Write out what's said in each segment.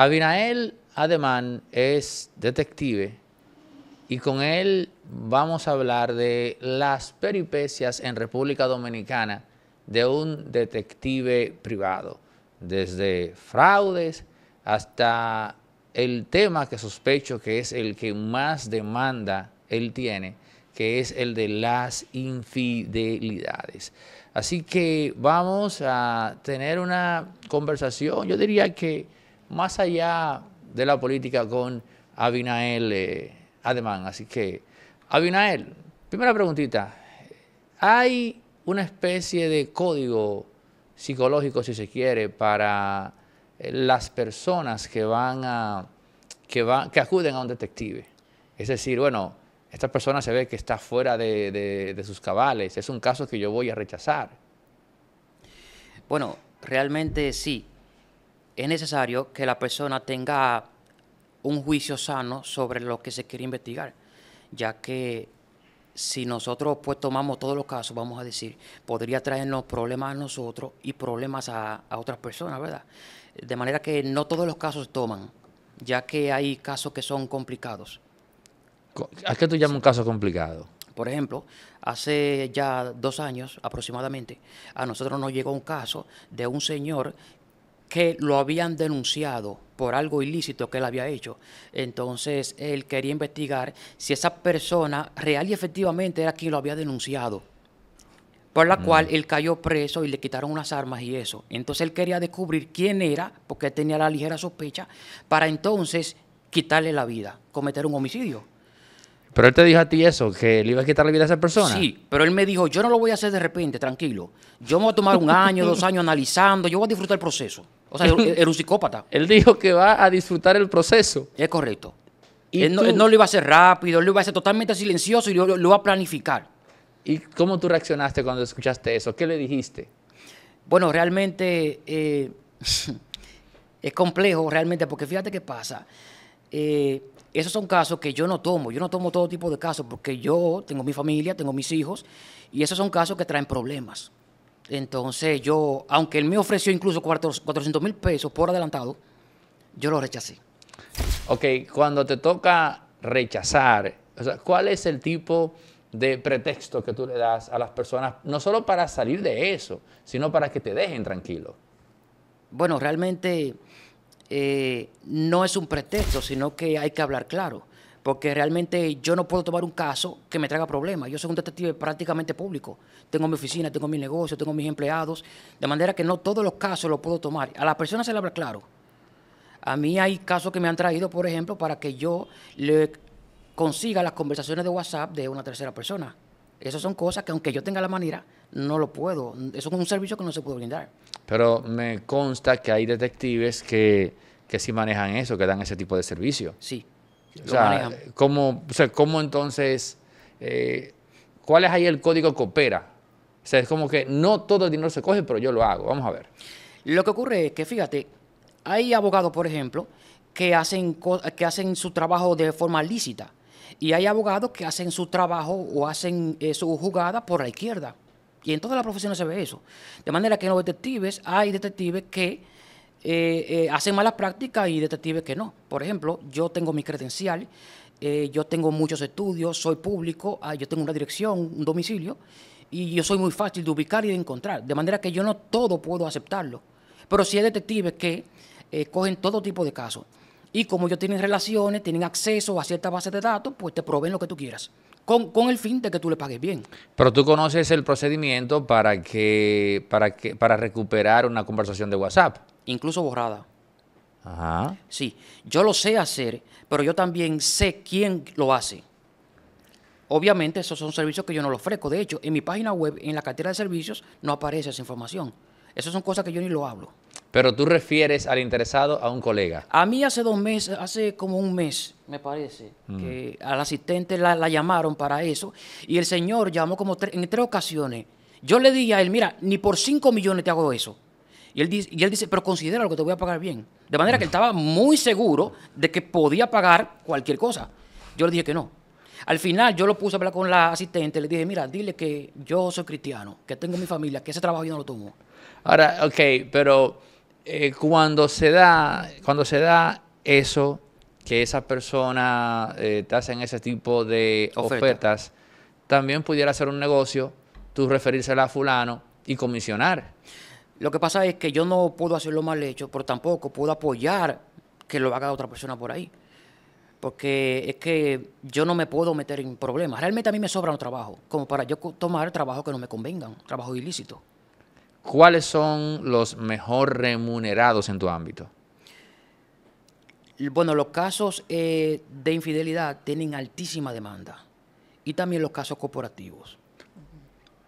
Abinael Ademán es detective y con él vamos a hablar de las peripecias en República Dominicana de un detective privado, desde fraudes hasta el tema que sospecho que es el que más demanda él tiene, que es el de las infidelidades. Así que vamos a tener una conversación, yo diría que más allá de la política con Abinael eh, Ademán. Así que, Abinael, primera preguntita. ¿Hay una especie de código psicológico, si se quiere, para eh, las personas que van a que, van, que acuden a un detective? Es decir, bueno, esta persona se ve que está fuera de sus cabales, es un caso que yo voy a rechazar. Bueno, realmente sí es necesario que la persona tenga un juicio sano sobre lo que se quiere investigar, ya que si nosotros pues tomamos todos los casos, vamos a decir, podría traernos problemas a nosotros y problemas a, a otras personas, ¿verdad? De manera que no todos los casos se toman, ya que hay casos que son complicados. ¿A qué tú llamas un caso complicado? Por ejemplo, hace ya dos años aproximadamente, a nosotros nos llegó un caso de un señor que lo habían denunciado por algo ilícito que él había hecho. Entonces él quería investigar si esa persona real y efectivamente era quien lo había denunciado. Por la mm. cual él cayó preso y le quitaron unas armas y eso. Entonces él quería descubrir quién era, porque tenía la ligera sospecha, para entonces quitarle la vida, cometer un homicidio. Pero él te dijo a ti eso, que le iba a quitar la vida a esa persona. Sí, pero él me dijo, yo no lo voy a hacer de repente, tranquilo. Yo me voy a tomar un año, dos años analizando, yo voy a disfrutar el proceso. O sea, era un psicópata. Él dijo que va a disfrutar el proceso. Es correcto. ¿Y él, no, lo iba a hacer rápido, él lo iba a hacer totalmente silencioso y lo, lo, iba a planificar. ¿Y cómo tú reaccionaste cuando escuchaste eso? ¿Qué le dijiste? Bueno, realmente eh, es complejo, realmente, porque fíjate qué pasa. Eh, esos son casos que yo no tomo. Yo no tomo todo tipo de casos porque yo tengo mi familia, tengo mis hijos, y esos son casos que traen problemas. Entonces yo, aunque él me ofreció incluso 400 mil pesos por adelantado, yo lo rechacé. Ok, cuando te toca rechazar, ¿cuál es el tipo de pretexto que tú le das a las personas, no solo para salir de eso, sino para que te dejen tranquilo? Bueno, realmente eh, no es un pretexto, sino que hay que hablar claro porque realmente yo no puedo tomar un caso que me traiga problemas. Yo soy un detective prácticamente público. Tengo mi oficina, tengo mi negocio, tengo mis empleados, de manera que no todos los casos los puedo tomar. A las personas se les habla claro. A mí hay casos que me han traído, por ejemplo, para que yo le consiga las conversaciones de WhatsApp de una tercera persona. Esas son cosas que aunque yo tenga la manera, no lo puedo. Eso es un servicio que no se puede brindar. Pero me consta que hay detectives que, que sí manejan eso, que dan ese tipo de servicio. Sí, o ¿cómo, entonces, eh, cuál es ahí el código que opera? O sea, es como que no todo el dinero se coge, pero yo lo hago. Vamos a ver. Lo que ocurre es que, fíjate, hay abogados, por ejemplo, que hacen, que hacen su trabajo de forma lícita. Y hay abogados que hacen su trabajo o hacen eh, su jugada por la izquierda. Y en toda la profesión se ve eso. De manera que en los detectives hay detectives que eh, eh, hacen malas prácticas y detectives que no. Por ejemplo, yo tengo mi credencial, eh, yo tengo muchos estudios, soy público, ah, yo tengo una dirección, un domicilio, y yo soy muy fácil de ubicar y de encontrar. De manera que yo no todo puedo aceptarlo. Pero si hay detectives que cogen todo tipo de casos. Y como ellos tienen relaciones, tienen acceso a ciertas bases de datos, pues te proveen lo que tú quieras con, el fin de que tú le pagues bien. Pero tú conoces el procedimiento para que, para que, para recuperar una conversación de WhatsApp. Incluso borrada. Ajá. Sí, yo lo sé hacer, pero yo también sé quién lo hace. Obviamente, esos son servicios que yo no los ofrezco. De hecho, en mi página web, en la cartera de servicios, no aparece esa información. Esas son cosas que yo ni lo hablo. Pero tú refieres al interesado a un colega. A mí hace dos meses, hace como un mes, me parece, mm. que al asistente la, llamaron para eso y el señor llamó como en tres ocasiones. Yo le dije a él, mira, ni por cinco millones te hago eso. Y él, dice, y él dice, pero considera lo que te voy a pagar bien. De manera que él mm. estaba muy seguro de que podía pagar cualquier cosa. Yo le dije que no. Al final yo lo puse a hablar con la asistente, le dije, mira, dile que yo soy cristiano, que tengo mi familia, que ese trabajo yo no lo tomo. Ahora, ok, pero eh, cuando, se da, cuando se da eso, que esa persona eh, te hacen ese tipo de ofertas, también pudiera ser un negocio, tú referírsela a fulano y comisionar. Lo que pasa es que yo no puedo hacerlo mal hecho, pero tampoco puedo apoyar que lo haga otra persona por ahí. Porque es que yo no me puedo meter en problemas. Realmente a mí me sobra un trabajo, como para yo tomar trabajo que no me convengan, trabajo ilícito. ¿cuáles son los mejor remunerados en tu ámbito? Bueno, los casos eh, de infidelidad tienen altísima demanda y también los casos corporativos.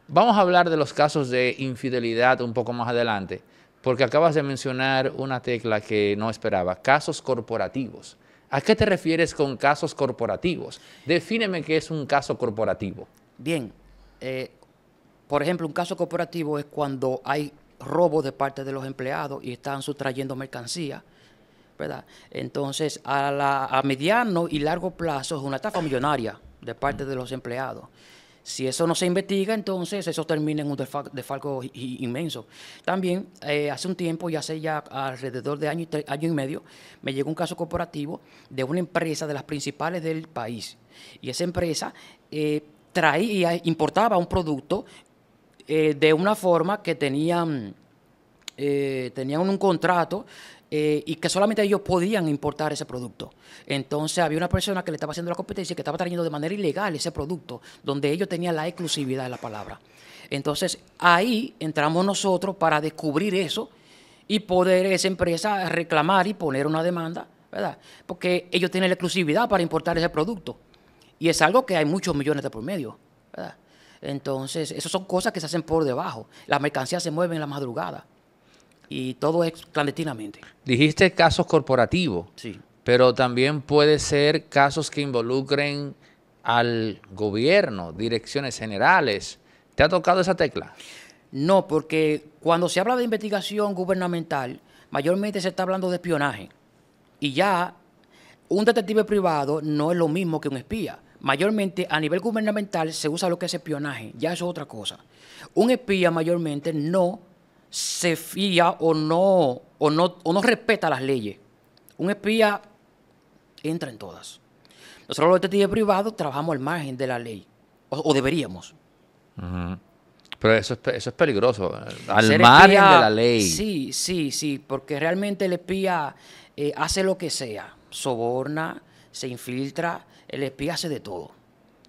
Vamos a hablar de los casos de infidelidad un poco más adelante, porque acabas de mencionar una tecla que no esperaba, casos corporativos. ¿A qué te refieres con casos corporativos? Defíneme qué es un caso corporativo. Bien, eh, por ejemplo, un caso corporativo es cuando hay robo de parte de los empleados y están sustrayendo mercancía. ¿verdad? Entonces, a, mediano y largo plazo es una estafa millonaria de parte de los empleados. Si eso no se investiga, entonces eso termina en un desfalco inmenso. También, eh, hace un tiempo, ya hace ya alrededor de año y, año y medio, me llegó un caso corporativo de una empresa de las principales del país. Y esa empresa eh, traía, importaba un producto eh, de una forma que tenían, eh, tenían un contrato eh, y que solamente ellos podían importar ese producto. Entonces había una persona que le estaba haciendo la competencia y que estaba trayendo de manera ilegal ese producto, donde ellos tenían la exclusividad de la palabra. Entonces ahí entramos nosotros para descubrir eso y poder esa empresa reclamar y poner una demanda, ¿verdad? Porque ellos tienen la exclusividad para importar ese producto. Y es algo que hay muchos millones de por medio. Entonces, esas son cosas que se hacen por debajo. Las mercancías se mueven en la madrugada y todo es clandestinamente. Dijiste casos corporativos, sí. pero también puede ser casos que involucren al gobierno, direcciones generales. ¿Te ha tocado esa tecla? No, porque cuando se habla de investigación gubernamental, mayormente se está hablando de espionaje. Y ya un detective privado no es lo mismo que un espía mayormente a nivel gubernamental se usa lo que es espionaje, ya eso es otra cosa. Un espía mayormente no se fía o no, o no, no respeta las leyes. Un espía entra en todas. Nosotros los detectives privados trabajamos al margen de la ley, o, deberíamos. Pero eso es, eso es peligroso, eh, al margen de la ley. Sí, sí, sí, porque realmente el espía eh, hace lo que sea, soborna, se infiltra, el espía hace de todo.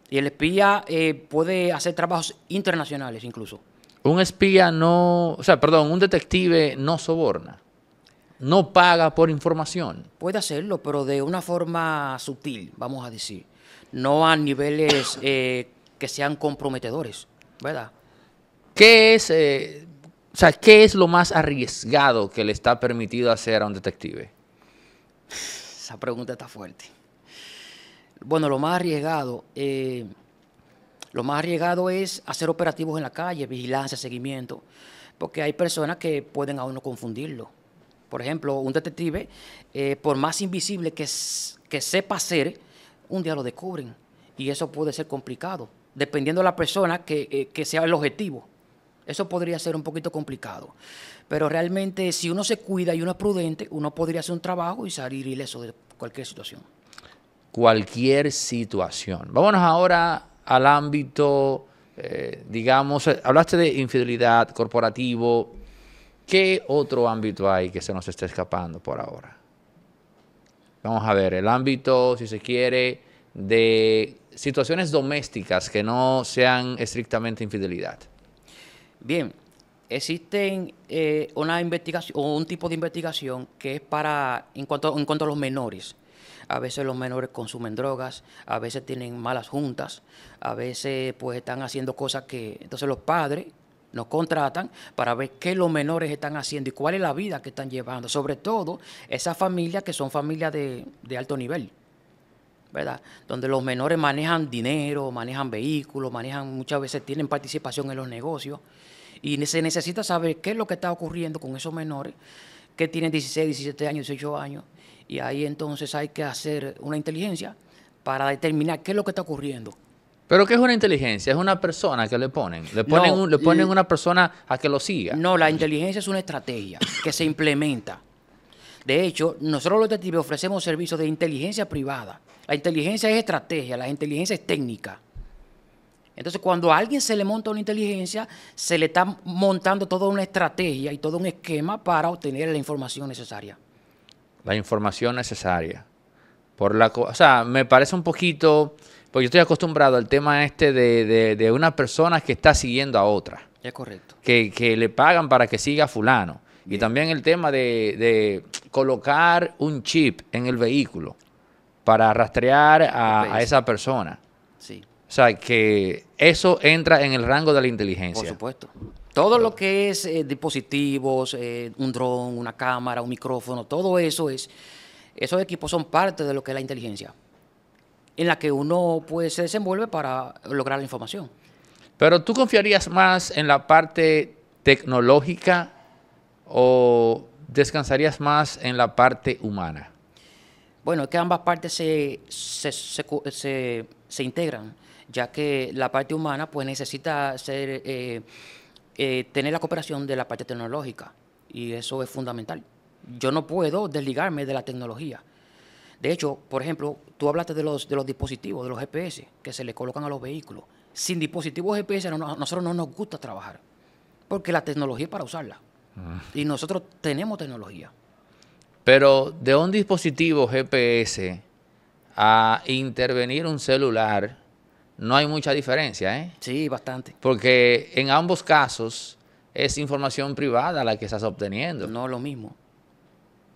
Y el espía eh, puede hacer trabajos internacionales incluso. Un espía no, o sea, perdón, un detective no soborna, no paga por información. Puede hacerlo, pero de una forma sutil, vamos a decir. No a niveles eh, que sean comprometedores, ¿verdad? es, eh, sea, ¿qué es lo más arriesgado que le está permitido hacer a un detective? Esa pregunta está fuerte. Bueno, lo más arriesgado, eh, lo más arriesgado es hacer operativos en la calle, vigilancia, seguimiento, porque hay personas que pueden a uno confundirlo. Por ejemplo, un detective, eh, por más invisible que, sepa ser, un día lo descubren y eso puede ser complicado, dependiendo de la persona que, eh, que sea el objetivo. Eso podría ser un poquito complicado. Pero realmente si uno se cuida y uno es prudente, uno podría hacer un trabajo y salir ileso de cualquier situación cualquier situación. Vámonos ahora al ámbito, eh, digamos, eh, hablaste de infidelidad corporativo. ¿Qué otro ámbito hay que se nos está escapando por ahora? Vamos a ver, el ámbito, si se quiere, de situaciones domésticas que no sean estrictamente infidelidad. Bien, existen eh, una investigación o un tipo de investigación que es para en cuanto en cuanto a los menores a veces los menores consumen drogas, a veces tienen malas juntas, a veces pues están haciendo cosas que entonces los padres nos contratan para ver qué los menores están haciendo y cuál es la vida que están llevando, sobre todo esas familias que son familias de, alto nivel. ¿verdad? Donde los menores manejan dinero, manejan vehículos, manejan muchas veces tienen participación en los negocios y se necesita saber qué es lo que está ocurriendo con esos menores que tienen 16, 17 años, 18 años y ahí entonces hay que hacer una inteligencia para determinar qué es lo que está ocurriendo. ¿Pero qué es una inteligencia? Es una persona que le ponen. Le ponen, una persona a que lo siga. No, la inteligencia es una estrategia que se implementa. De hecho, nosotros los detectives ofrecemos servicios de inteligencia privada. La inteligencia es estrategia, la inteligencia es técnica. Entonces, cuando a alguien se le monta una inteligencia, se le está montando toda una estrategia y todo un esquema para obtener la información necesaria la información necesaria. Por la o sea, me parece un poquito, porque yo estoy acostumbrado al tema este de, de, una persona que está siguiendo a otra. Es correcto. Que, le pagan para que siga a fulano. Y también el tema de, colocar un chip en el vehículo para rastrear a, esa persona. Sí. O sea, que eso entra en el rango de la inteligencia. Por supuesto. Todo lo que es eh, dispositivos, eh, un dron, una cámara, un micrófono, todo eso es, esos equipos son parte de lo que es la inteligencia, en la que uno pues, se desenvuelve para lograr la información. Pero tú confiarías más en la parte tecnológica o descansarías más en la parte humana? Bueno, es que ambas partes se, se, integran, ya que la parte humana pues necesita ser... Eh, eh, tener la cooperación de la parte tecnológica y eso es fundamental. Yo no puedo desligarme de la tecnología. De hecho, por ejemplo, tú hablaste de los, de los dispositivos, de los GPS que se le colocan a los vehículos. Sin dispositivos GPS a nosotros no nos gusta trabajar, porque la tecnología es para usarla. Ah. Y nosotros tenemos tecnología. Pero de un dispositivo GPS a intervenir un celular no hay mucha diferencia, ¿eh? Sí, bastante. Porque en ambos casos es información privada la que estás obteniendo. No es lo mismo.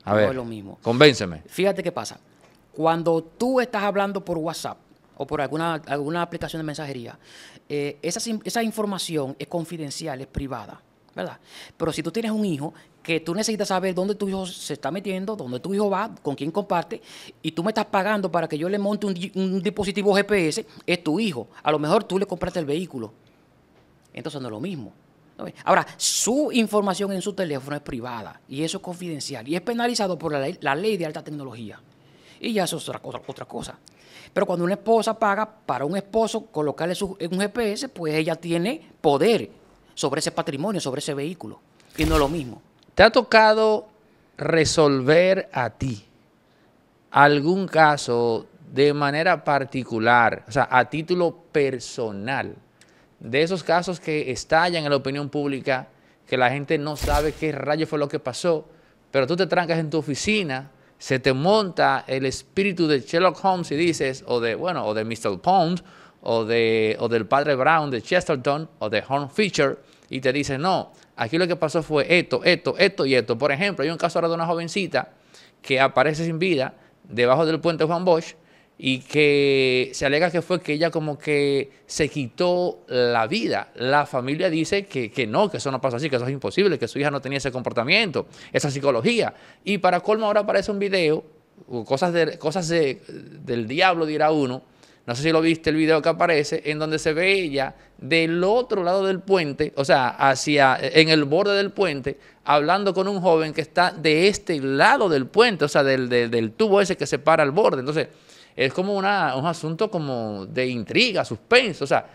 A no ver, es lo mismo. Convénceme. Fíjate qué pasa. Cuando tú estás hablando por WhatsApp o por alguna, alguna aplicación de mensajería, eh, esa, esa información es confidencial, es privada. ¿verdad? Pero si tú tienes un hijo que tú necesitas saber dónde tu hijo se está metiendo, dónde tu hijo va, con quién comparte, y tú me estás pagando para que yo le monte un, dispositivo GPS, es tu hijo. A lo mejor tú le compraste el vehículo. Entonces no es lo mismo. Ahora, su información en su teléfono es privada y eso es confidencial y es penalizado por la ley, de alta tecnología. Y ya eso es otra cosa, otra cosa. Pero cuando una esposa paga para un esposo colocarle su, un GPS, pues ella tiene poder sobre ese patrimonio, sobre ese vehículo. Y no lo mismo. ¿Te ha tocado resolver a ti algún caso de manera particular, o sea, a título personal, de esos casos que estallan en la opinión pública, que la gente no sabe qué rayo fue lo que pasó, pero tú te trancas en tu oficina, se te monta el espíritu de Sherlock Holmes y dices, o de, bueno, o de Mr. Holmes, o, de, o del padre Brown, de Chesterton o de Horn Fisher y te dice no, aquí lo que pasó fue esto, esto, esto y esto. Por ejemplo, hay un caso ahora de una jovencita que aparece sin vida debajo del puente Juan Bosch y que se alega que fue que ella como que se quitó la vida. La familia dice que, no, que eso no pasa así, que eso es imposible, que su hija no tenía ese comportamiento, esa psicología. Y para colmo ahora aparece un video, cosas, de, cosas del diablo dirá uno, no sé si lo viste el video que aparece, en donde se ve ella del otro lado del puente, o sea, hacia en el borde del puente, hablando con un joven que está de este lado del puente, o sea, del, tubo ese que separa el borde. Entonces, es como un asunto como de intriga, suspenso, o sea,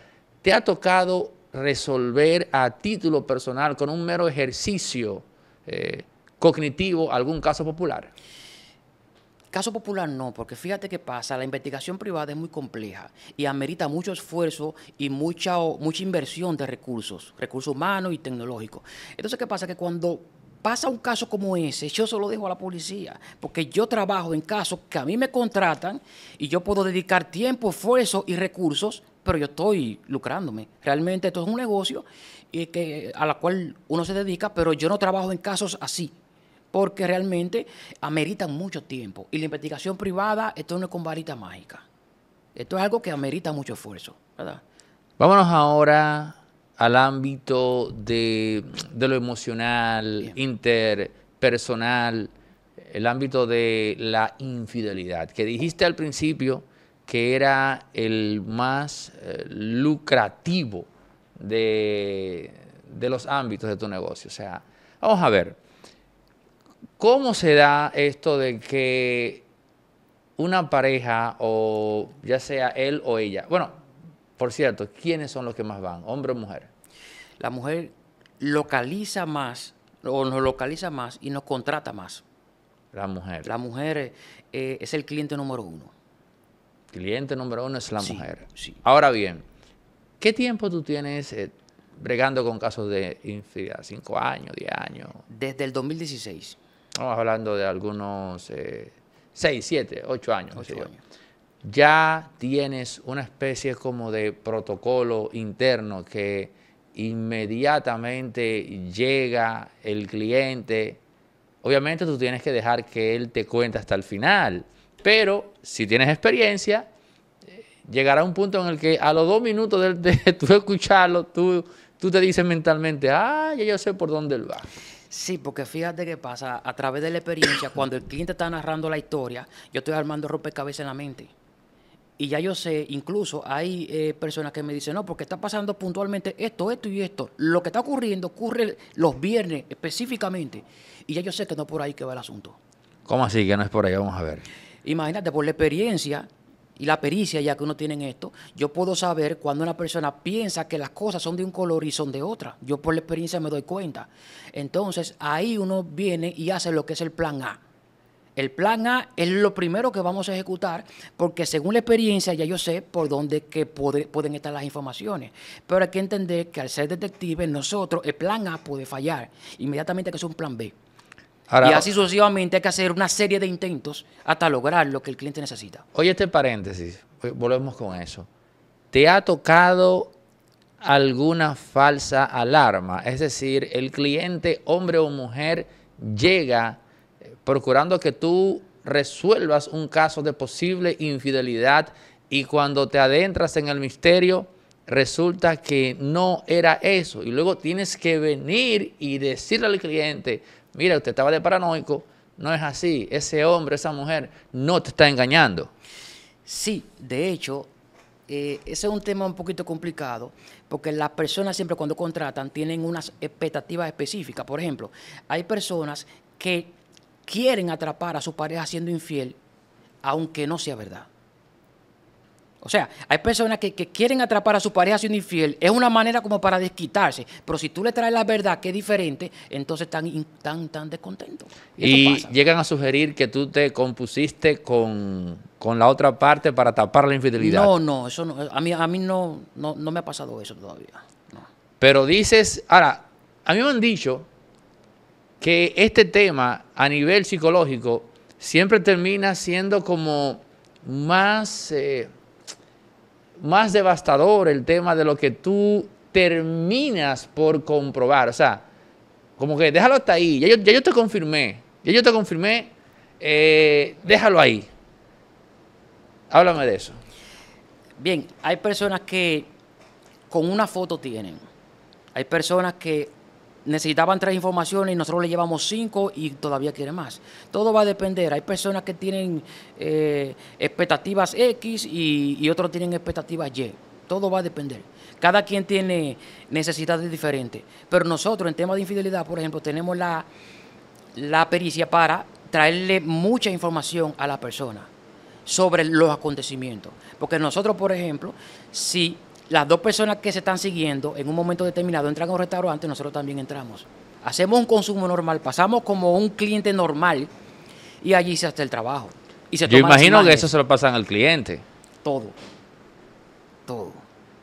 te ha tocado resolver a título personal con un mero ejercicio eh, cognitivo algún caso popular. Caso popular no, porque fíjate qué pasa, la investigación privada es muy compleja y amerita mucho esfuerzo y mucha, mucha inversión de recursos, recursos humanos y tecnológicos. Entonces, ¿qué pasa? Que cuando pasa un caso como ese, yo se lo dejo a la policía, porque yo trabajo en casos que a mí me contratan y yo puedo dedicar tiempo, esfuerzo y recursos, pero yo estoy lucrándome. Realmente esto es un negocio y eh, que, a la cual uno se dedica, pero yo no trabajo en casos así porque realmente ameritan mucho tiempo. Y la investigación privada, esto no es con varita mágica. Esto es algo que amerita mucho esfuerzo, Vámonos ahora al ámbito de, lo emocional, interpersonal, el ámbito de la infidelidad, que dijiste al principio que era el más eh, lucrativo de los ámbitos de tu negocio. O sea, vamos a ver. ¿Cómo se da esto de que una pareja o ya sea él o ella? Bueno, por cierto, ¿quiénes son los que más van, hombre o mujer? La mujer localiza más o nos localiza más y nos contrata más. La mujer. La mujer eh, es el cliente número uno. Cliente número uno es la mujer. Sí. Ahora bien, ¿qué tiempo tú tienes eh, bregando con casos de infidelidad? ¿Cinco años, diez años? Desde el 2016 estamos hablando de algunos 6, eh, siete, años. Ocho años. ya tienes una especie como de protocolo interno que inmediatamente llega el cliente. Obviamente tú tienes que dejar que él te cuente hasta el final, pero si tienes experiencia, eh, llegará un punto en el que a los dos minutos de, tú escucharlo, tú, tú te dices mentalmente, ah, ya yo sé por dónde él va. Sí, porque fíjate qué pasa, a través de la experiencia, cuando el cliente está narrando la historia, yo estoy armando rompecabezas en la mente. Y ya yo sé, incluso hay eh, personas que me dicen, no, porque está pasando puntualmente esto, esto y esto. Lo que está ocurriendo ocurre los viernes específicamente. Y ya yo sé que no es por ahí que va el asunto. ¿Cómo así que no es por ahí? Vamos a ver. Imagínate, por la experiencia, y la pericia ya que uno tiene esto, yo puedo saber cuando una persona piensa que las cosas son de un color y son de otra. Yo por la experiencia me doy cuenta. Entonces ahí uno viene y hace lo que es el plan A. El plan A es lo primero que vamos a ejecutar porque según la experiencia ya yo sé por dónde que pueden estar las informaciones. Pero hay que entender que al ser detective nosotros el plan A puede fallar inmediatamente que es un plan B y así sucesivamente hay que hacer una serie de intentos hasta lograr lo que el cliente necesita. Oye, este paréntesis, eh, volvemos con eso. ¿Te ha tocado alguna falsa alarma? Es decir, el cliente, hombre o mujer, llega eh, procurando que tú resuelvas un caso de posible infidelidad y cuando te adentras en el misterio, resulta que no era eso. Y luego tienes que venir y decirle al cliente, mira, usted estaba de paranoico, no es así, ese hombre, esa mujer no te está engañando. Sí, de hecho, eh, ese es un tema un poquito complicado, porque las personas siempre cuando contratan tienen unas expectativas específicas. Por ejemplo, hay personas que quieren atrapar a su pareja siendo infiel, aunque no sea verdad. O sea, hay personas que, quieren atrapar a su pareja siendo infiel. Es una manera como para desquitarse. Pero si tú le traes la verdad que es diferente, entonces están tan, tan descontentos. Y, llegan a sugerir que tú te compusiste con, la otra parte para tapar la infidelidad. No, no, eso no. A mí, a mí no, no, me ha pasado eso todavía. Pero dices, ahora, a mí me han dicho que este tema a nivel psicológico siempre termina siendo como más... Eh, más devastador el tema de lo que tú terminas por comprobar. O sea, como que déjalo hasta ahí, ya yo, te confirmé, ya yo te confirmé, eh, déjalo ahí. Háblame de eso. Bien, hay personas que con una foto tienen, hay personas que necesitaban tres informaciones y nosotros le llevamos cinco y todavía quiere más. Todo va a depender. Hay personas que tienen eh, expectativas X y, otros tienen expectativas Y. Todo va a depender. Cada quien tiene necesidades diferentes. Pero nosotros en tema de infidelidad, por ejemplo, tenemos la, la pericia para traerle mucha información a la persona sobre los acontecimientos. Porque nosotros, por ejemplo, si las dos personas que se están siguiendo en un momento determinado entran a un restaurante, nosotros también entramos. Hacemos un consumo normal, pasamos como un cliente normal y allí se hace el trabajo. Y Yo imagino que eso se lo pasan al cliente. Todo. Todo.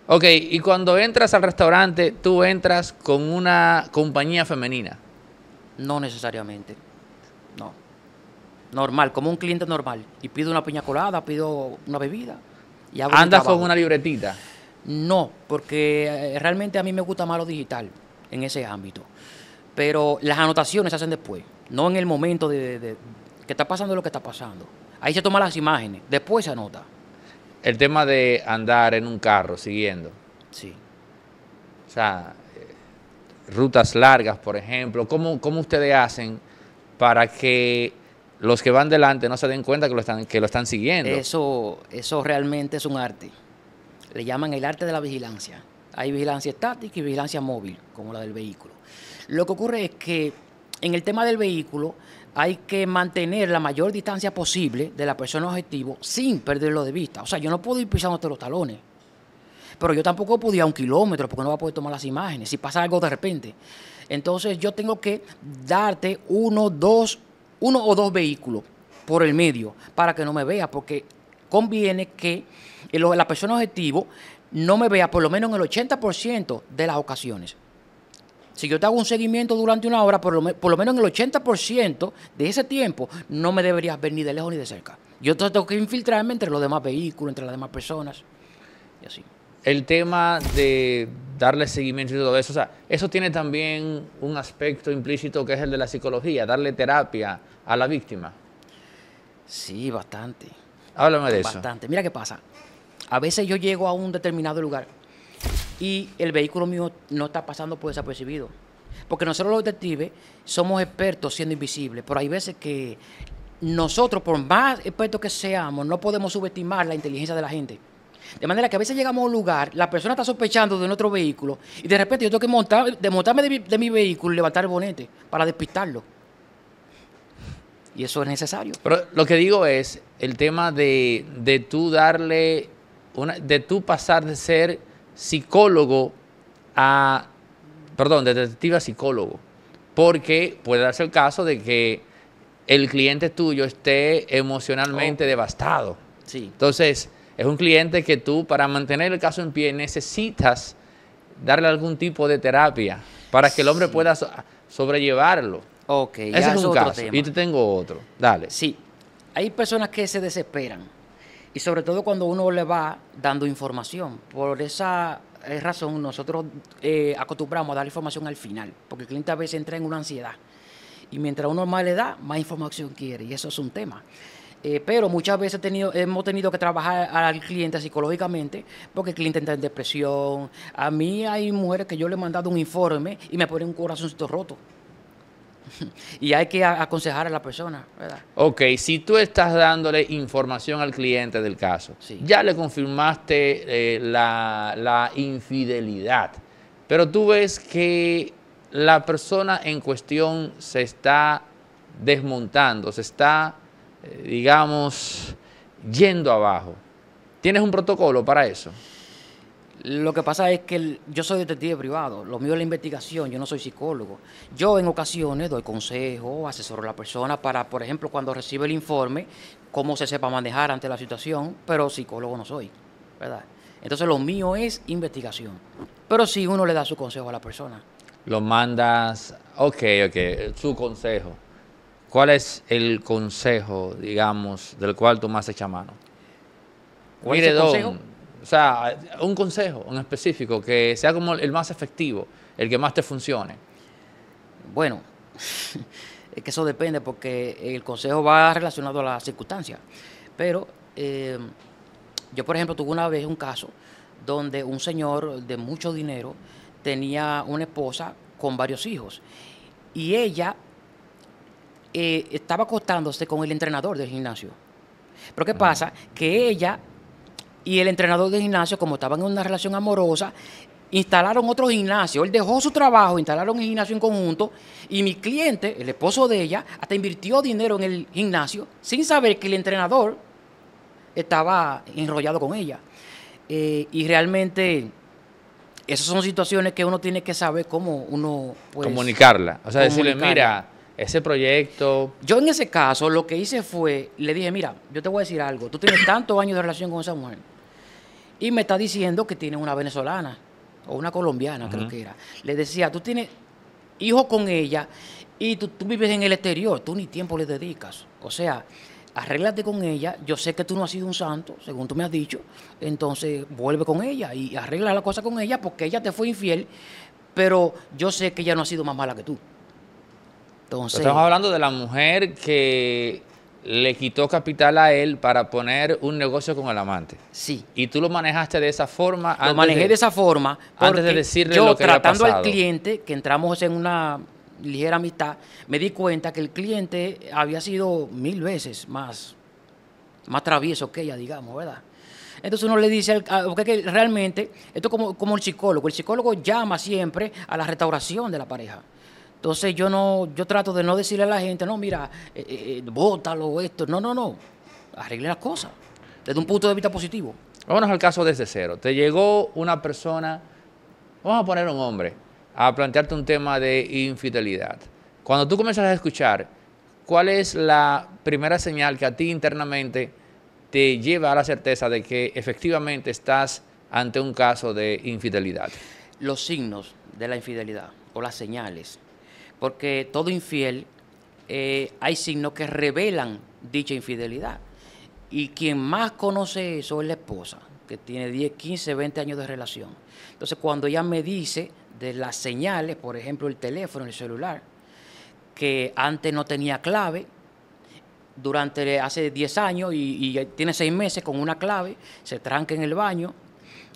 Ok, y cuando entras al restaurante, tú entras con una compañía femenina. No necesariamente. No. Normal, como un cliente normal. Y pido una piña colada, pido una bebida. Y Andas con una libretita. No, porque eh, realmente a mí me gusta más lo digital en ese ámbito. Pero las anotaciones se hacen después, no en el momento de, que está pasando lo que está pasando. Ahí se toman las imágenes, después se anota. El tema de andar en un carro siguiendo. Sí. O sea, eh, rutas largas, por ejemplo. ¿Cómo, cómo ustedes hacen para que los que van delante no se den cuenta que lo están, que lo están siguiendo? Eso, eso realmente es un arte. Le llaman el arte de la vigilancia. Hay vigilancia estática y vigilancia móvil, como la del vehículo. Lo que ocurre es que en el tema del vehículo hay que mantener la mayor distancia posible de la persona objetivo sin perderlo de vista. O sea, yo no puedo ir pisándote los talones. Pero yo tampoco podía un kilómetro porque no va a poder tomar las imágenes si pasa algo de repente. Entonces yo tengo que darte uno, dos, uno o dos vehículos por el medio para que no me veas porque conviene que la persona objetivo no me vea por lo menos en el 80% de las ocasiones. Si yo te hago un seguimiento durante una hora, por lo, menos en el 80% de ese tiempo no me deberías ver ni de lejos ni de cerca. Yo tengo que infiltrarme entre los demás vehículos, entre las demás personas y así. El tema de darle seguimiento y todo eso, o sea, eso tiene también un aspecto implícito que es el de la psicología, darle terapia a la víctima. Sí, bastante. Háblame de eso. Bastante. Mira qué pasa. A veces yo llego a un determinado lugar y el vehículo mío no está pasando por desapercibido. Porque nosotros los detectives somos expertos siendo invisibles, pero hay veces que nosotros, por más expertos que seamos, no podemos subestimar la inteligencia de la gente. De manera que a veces llegamos a un lugar, la persona está sospechando de nuestro vehículo y de repente yo tengo que montar, desmontarme de mi, de mi vehículo y levantar el bonete para despistarlo y eso es necesario. Pero lo que digo es el tema de, de tú darle, una, de tú pasar de ser psicólogo a, perdón, de detective a psicólogo, porque puede darse el caso de que el cliente tuyo esté emocionalmente devastado. Sí. Entonces, es un cliente que tú, para mantener el caso en pie, necesitas darle algún tipo de terapia para que el hombre pueda sobrellevarlo. Ok, Ese es, otro Tema. Y te tengo otro. Dale. Sí. Hay personas que se desesperan. Y sobre todo cuando uno le va dando información. Por esa eh, razón, nosotros eh, acostumbramos a dar información al final. Porque el cliente a veces entra en una ansiedad. Y mientras uno más le da, más información quiere. Y eso es un tema. Eh, pero muchas veces hemos tenido que trabajar al cliente psicológicamente porque el cliente entra en depresión. A mí hay mujeres que yo le he mandado un informe y me ponen un corazoncito roto. Y hay que aconsejar a la persona, ¿verdad? Ok, si tú estás dándole información al cliente del caso, ya le confirmaste eh, la, infidelidad, pero tú ves que la persona en cuestión se está desmontando, se está, eh, digamos, yendo abajo. ¿Tienes un protocolo para eso? Lo que pasa es que yo soy detective privado, lo mío es la investigación, yo no soy psicólogo. Yo en ocasiones doy consejo, asesoro a la persona para, por ejemplo, cuando recibe el informe, cómo se sepa manejar ante la situación, pero psicólogo no soy, ¿verdad? Entonces lo mío es investigación. Pero sí uno le da su consejo a la persona. Lo mandas, ok, ok, su consejo. ¿Cuál es el consejo, digamos, del cual tú más echas mano? ¿Cuál es el consejo? O sea, un consejo en específico que sea como el más efectivo, el que más te funcione. Bueno, es que eso depende porque el consejo va relacionado a las circunstancias. Pero eh, yo, por ejemplo, tuve una vez un caso donde un señor de mucho dinero tenía una esposa con varios hijos y ella eh, estaba acostándose con el entrenador del gimnasio. Pero ¿qué pasa? Que ella y el entrenador del gimnasio, como estaban en una relación amorosa, instalaron otro gimnasio. Él dejó su trabajo, instalaron el gimnasio en conjunto y mi cliente, el esposo de ella, hasta invirtió dinero en el gimnasio sin saber que el entrenador estaba enrollado con ella. Eh, y realmente esas son situaciones que uno tiene que saber cómo uno puede... Comunicarla. O sea, decirle, mira, ese proyecto... Yo en ese caso lo que hice fue, le dije, mira, yo te voy a decir algo, tú tienes tantos años de relación con esa mujer y me está diciendo que tiene una venezolana o una colombiana, creo que era. Le decía, tú tienes hijos con ella y tú, tú, vives en el exterior, tú ni tiempo le dedicas. O sea, arréglate con ella. Yo sé que tú no has sido un santo, según tú me has dicho. Entonces, vuelve con ella y arregla la cosa con ella porque ella te fue infiel, pero yo sé que ella no ha sido más mala que tú. Entonces, Estamos hablando de la mujer que le quitó capital a él para poner un negocio con el amante. Sí. Y tú lo manejaste de esa forma. Lo manejé de, esa forma. Antes de decirle yo, lo que tratando al cliente, que entramos en una ligera amistad, me di cuenta que el cliente había sido mil veces más, más travieso que ella, digamos, ¿verdad? Entonces uno le dice, porque realmente, esto como, como el psicólogo, el psicólogo llama siempre a la restauración de la pareja. Entonces yo no, yo trato de no decirle a la gente, no, mira, eh, eh, eh, bótalo esto. No, no, no. Arregle las cosas. Desde un punto de vista positivo. Vámonos al caso desde cero. Te llegó una persona, vamos a poner un hombre, a plantearte un tema de infidelidad. Cuando tú comienzas a escuchar, ¿cuál es la primera señal que a ti internamente te lleva a la certeza de que efectivamente estás ante un caso de infidelidad? Los signos de la infidelidad o las señales porque todo infiel eh, hay signos que revelan dicha infidelidad. Y quien más conoce eso es la esposa, que tiene 10, 15, 20 años de relación. Entonces, cuando ella me dice de las señales, por ejemplo, el teléfono, el celular, que antes no tenía clave, durante hace 10 años y, tiene 6 meses con una clave, se tranca en el baño.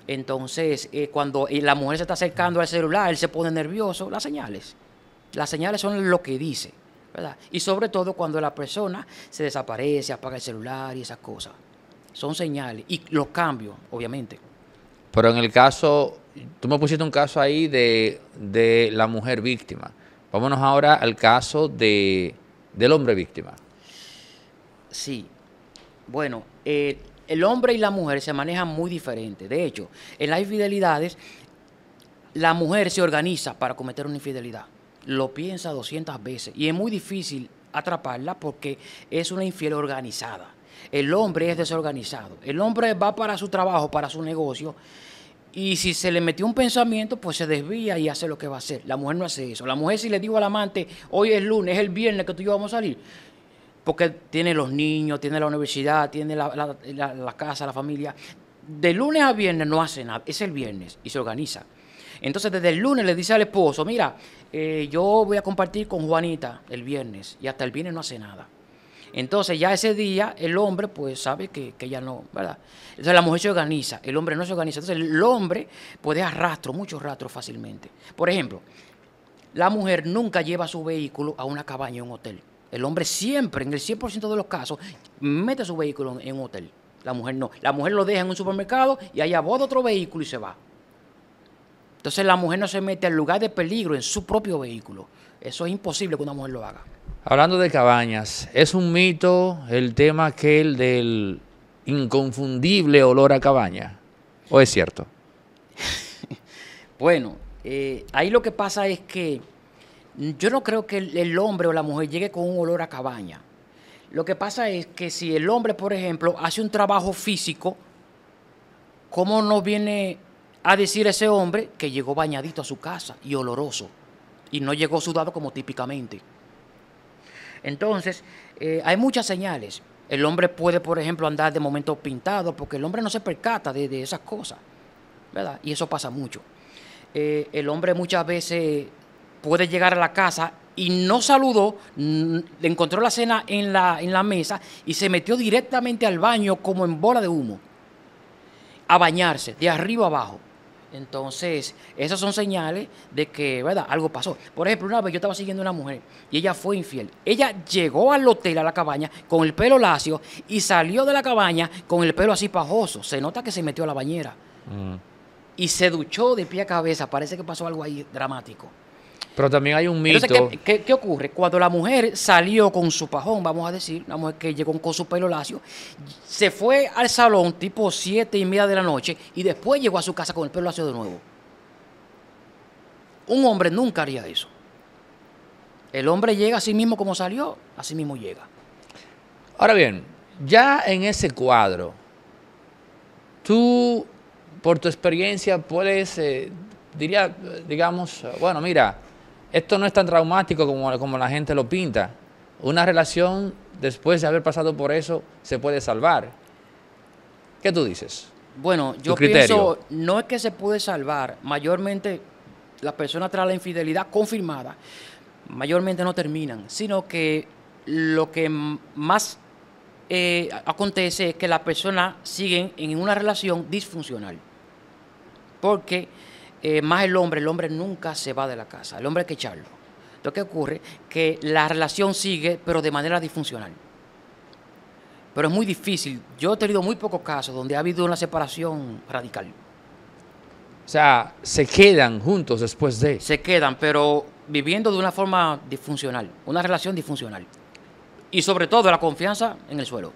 Entonces, eh, cuando la mujer se está acercando al celular, él se pone nervioso, las señales. Las señales son lo que dice, ¿verdad? Y sobre todo cuando la persona se desaparece, apaga el celular y esas cosas. Son señales y los cambios, obviamente. Pero en el caso, tú me pusiste un caso ahí de, la mujer víctima. Vámonos ahora al caso del hombre víctima. Sí. Bueno, eh, el hombre y la mujer se manejan muy diferente. De hecho, en las infidelidades, la mujer se organiza para cometer una infidelidad lo piensa 200 veces y es muy difícil atraparla porque es una infiel organizada. El hombre es desorganizado. El hombre va para su trabajo, para su negocio, y si se le metió un pensamiento, pues se desvía y hace lo que va a hacer. La mujer no hace eso. La mujer si le digo al amante, hoy es lunes, es el viernes que tú y yo vamos a salir, porque tiene los niños, tiene la universidad, tiene la, la casa, la familia. De lunes a viernes no hace nada, es el viernes y se organiza. Entonces desde el lunes le dice al esposo, mira, eh, yo voy a compartir con Juanita el viernes y hasta el viernes no hace nada. Entonces ya ese día el hombre pues sabe que, ya no, ¿verdad? Entonces la mujer se organiza, el hombre no se organiza. Entonces el hombre puede arrastro, muchos rastro fácilmente. Por ejemplo, la mujer nunca lleva su vehículo a una cabaña o un hotel. El hombre siempre, en el 100% de los casos, mete su vehículo en un hotel. La mujer no. La mujer lo deja en un supermercado y allá va otro vehículo y se va. Entonces la mujer no se mete al lugar de peligro en su propio vehículo. Eso es imposible que una mujer lo haga. Hablando de cabañas, es un mito el tema que el del inconfundible olor a cabaña. ¿O es cierto? bueno, eh, ahí lo que pasa es que yo no creo que el, hombre o la mujer llegue con un olor a cabaña. Lo que pasa es que si el hombre, por ejemplo, hace un trabajo físico, ¿cómo no viene a decir ese hombre que llegó bañadito a su casa y oloroso, y no llegó sudado como típicamente. Entonces, eh, hay muchas señales. El hombre puede, por ejemplo, andar de momento pintado, porque el hombre no se percata de, esas cosas, ¿verdad? Y eso pasa mucho. Eh, el hombre muchas veces puede llegar a la casa y no saludó, le mm, encontró la cena en la, en la mesa y se metió directamente al baño como en bola de humo, a bañarse, de arriba abajo. Entonces, esas son señales de que, ¿verdad? Algo pasó. Por ejemplo, una vez yo estaba siguiendo a una mujer y ella fue infiel. Ella llegó al hotel, a la cabaña, con el pelo lacio y salió de la cabaña con el pelo así pajoso. Se nota que se metió a la bañera. Mm. Y se duchó de pie a cabeza. Parece que pasó algo ahí dramático. Pero también hay un mito. Entonces, ¿qué, ocurre? Cuando la mujer salió con su pajón, vamos a decir, la mujer que llegó con su pelo lacio, se fue al salón tipo siete y media de la noche y después llegó a su casa con el pelo lacio de nuevo. Un hombre nunca haría eso. El hombre llega a sí mismo como salió, así mismo llega. Ahora bien, ya en ese cuadro, tú, por tu experiencia, puedes, eh, diría, digamos, bueno, mira, esto no es tan traumático como, como la gente lo pinta. Una relación, después de haber pasado por eso, se puede salvar. ¿Qué tú dices? Bueno, yo pienso, no es que se puede salvar. Mayormente, las personas tras la infidelidad confirmada, mayormente no terminan, sino que lo que más eh, acontece es que las personas siguen en una relación disfuncional. Porque eh, más el hombre, el hombre nunca se va de la casa, el hombre hay que echarlo. Lo que ocurre que la relación sigue, pero de manera disfuncional. Pero es muy difícil. Yo he tenido muy pocos casos donde ha habido una separación radical. O sea, se quedan juntos después de... Se quedan, pero viviendo de una forma disfuncional, una relación disfuncional. Y sobre todo la confianza en el suelo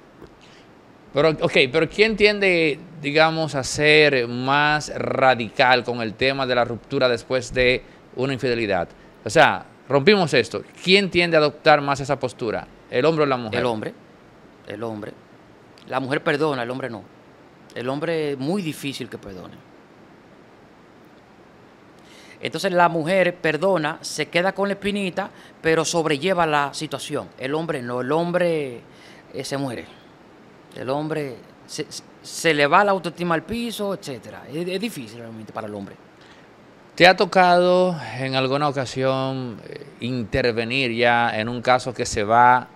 ok, pero ¿quién tiende, digamos, a ser más radical con el tema de la ruptura después de una infidelidad? O sea, rompimos esto. ¿Quién tiende a adoptar más esa postura? ¿El hombre o la mujer? El hombre. El hombre. La mujer perdona, el hombre no. El hombre es muy difícil que perdone. Entonces la mujer perdona, se queda con la espinita, pero sobrelleva la situación. El hombre no, el hombre eh, se muere. El hombre se, se le va la autoestima al piso, etcétera. Es, difícil realmente para el hombre. ¿Te ha tocado en alguna ocasión eh, intervenir ya en un caso que se va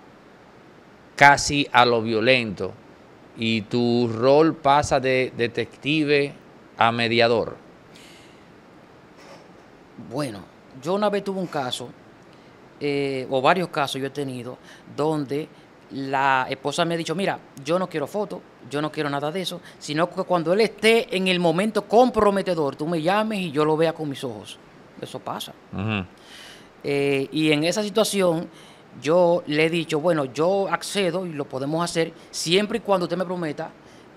casi a lo violento y tu rol pasa de detective a mediador? Bueno, yo una vez tuve un caso, eh, o varios casos yo he tenido, donde la esposa me ha dicho, mira, yo no quiero fotos, yo no quiero nada de eso, sino que cuando él esté en el momento comprometedor, tú me llames y yo lo vea con mis ojos. Eso pasa. Eh, y en esa situación yo le he dicho, bueno, yo accedo y lo podemos hacer siempre y cuando usted me prometa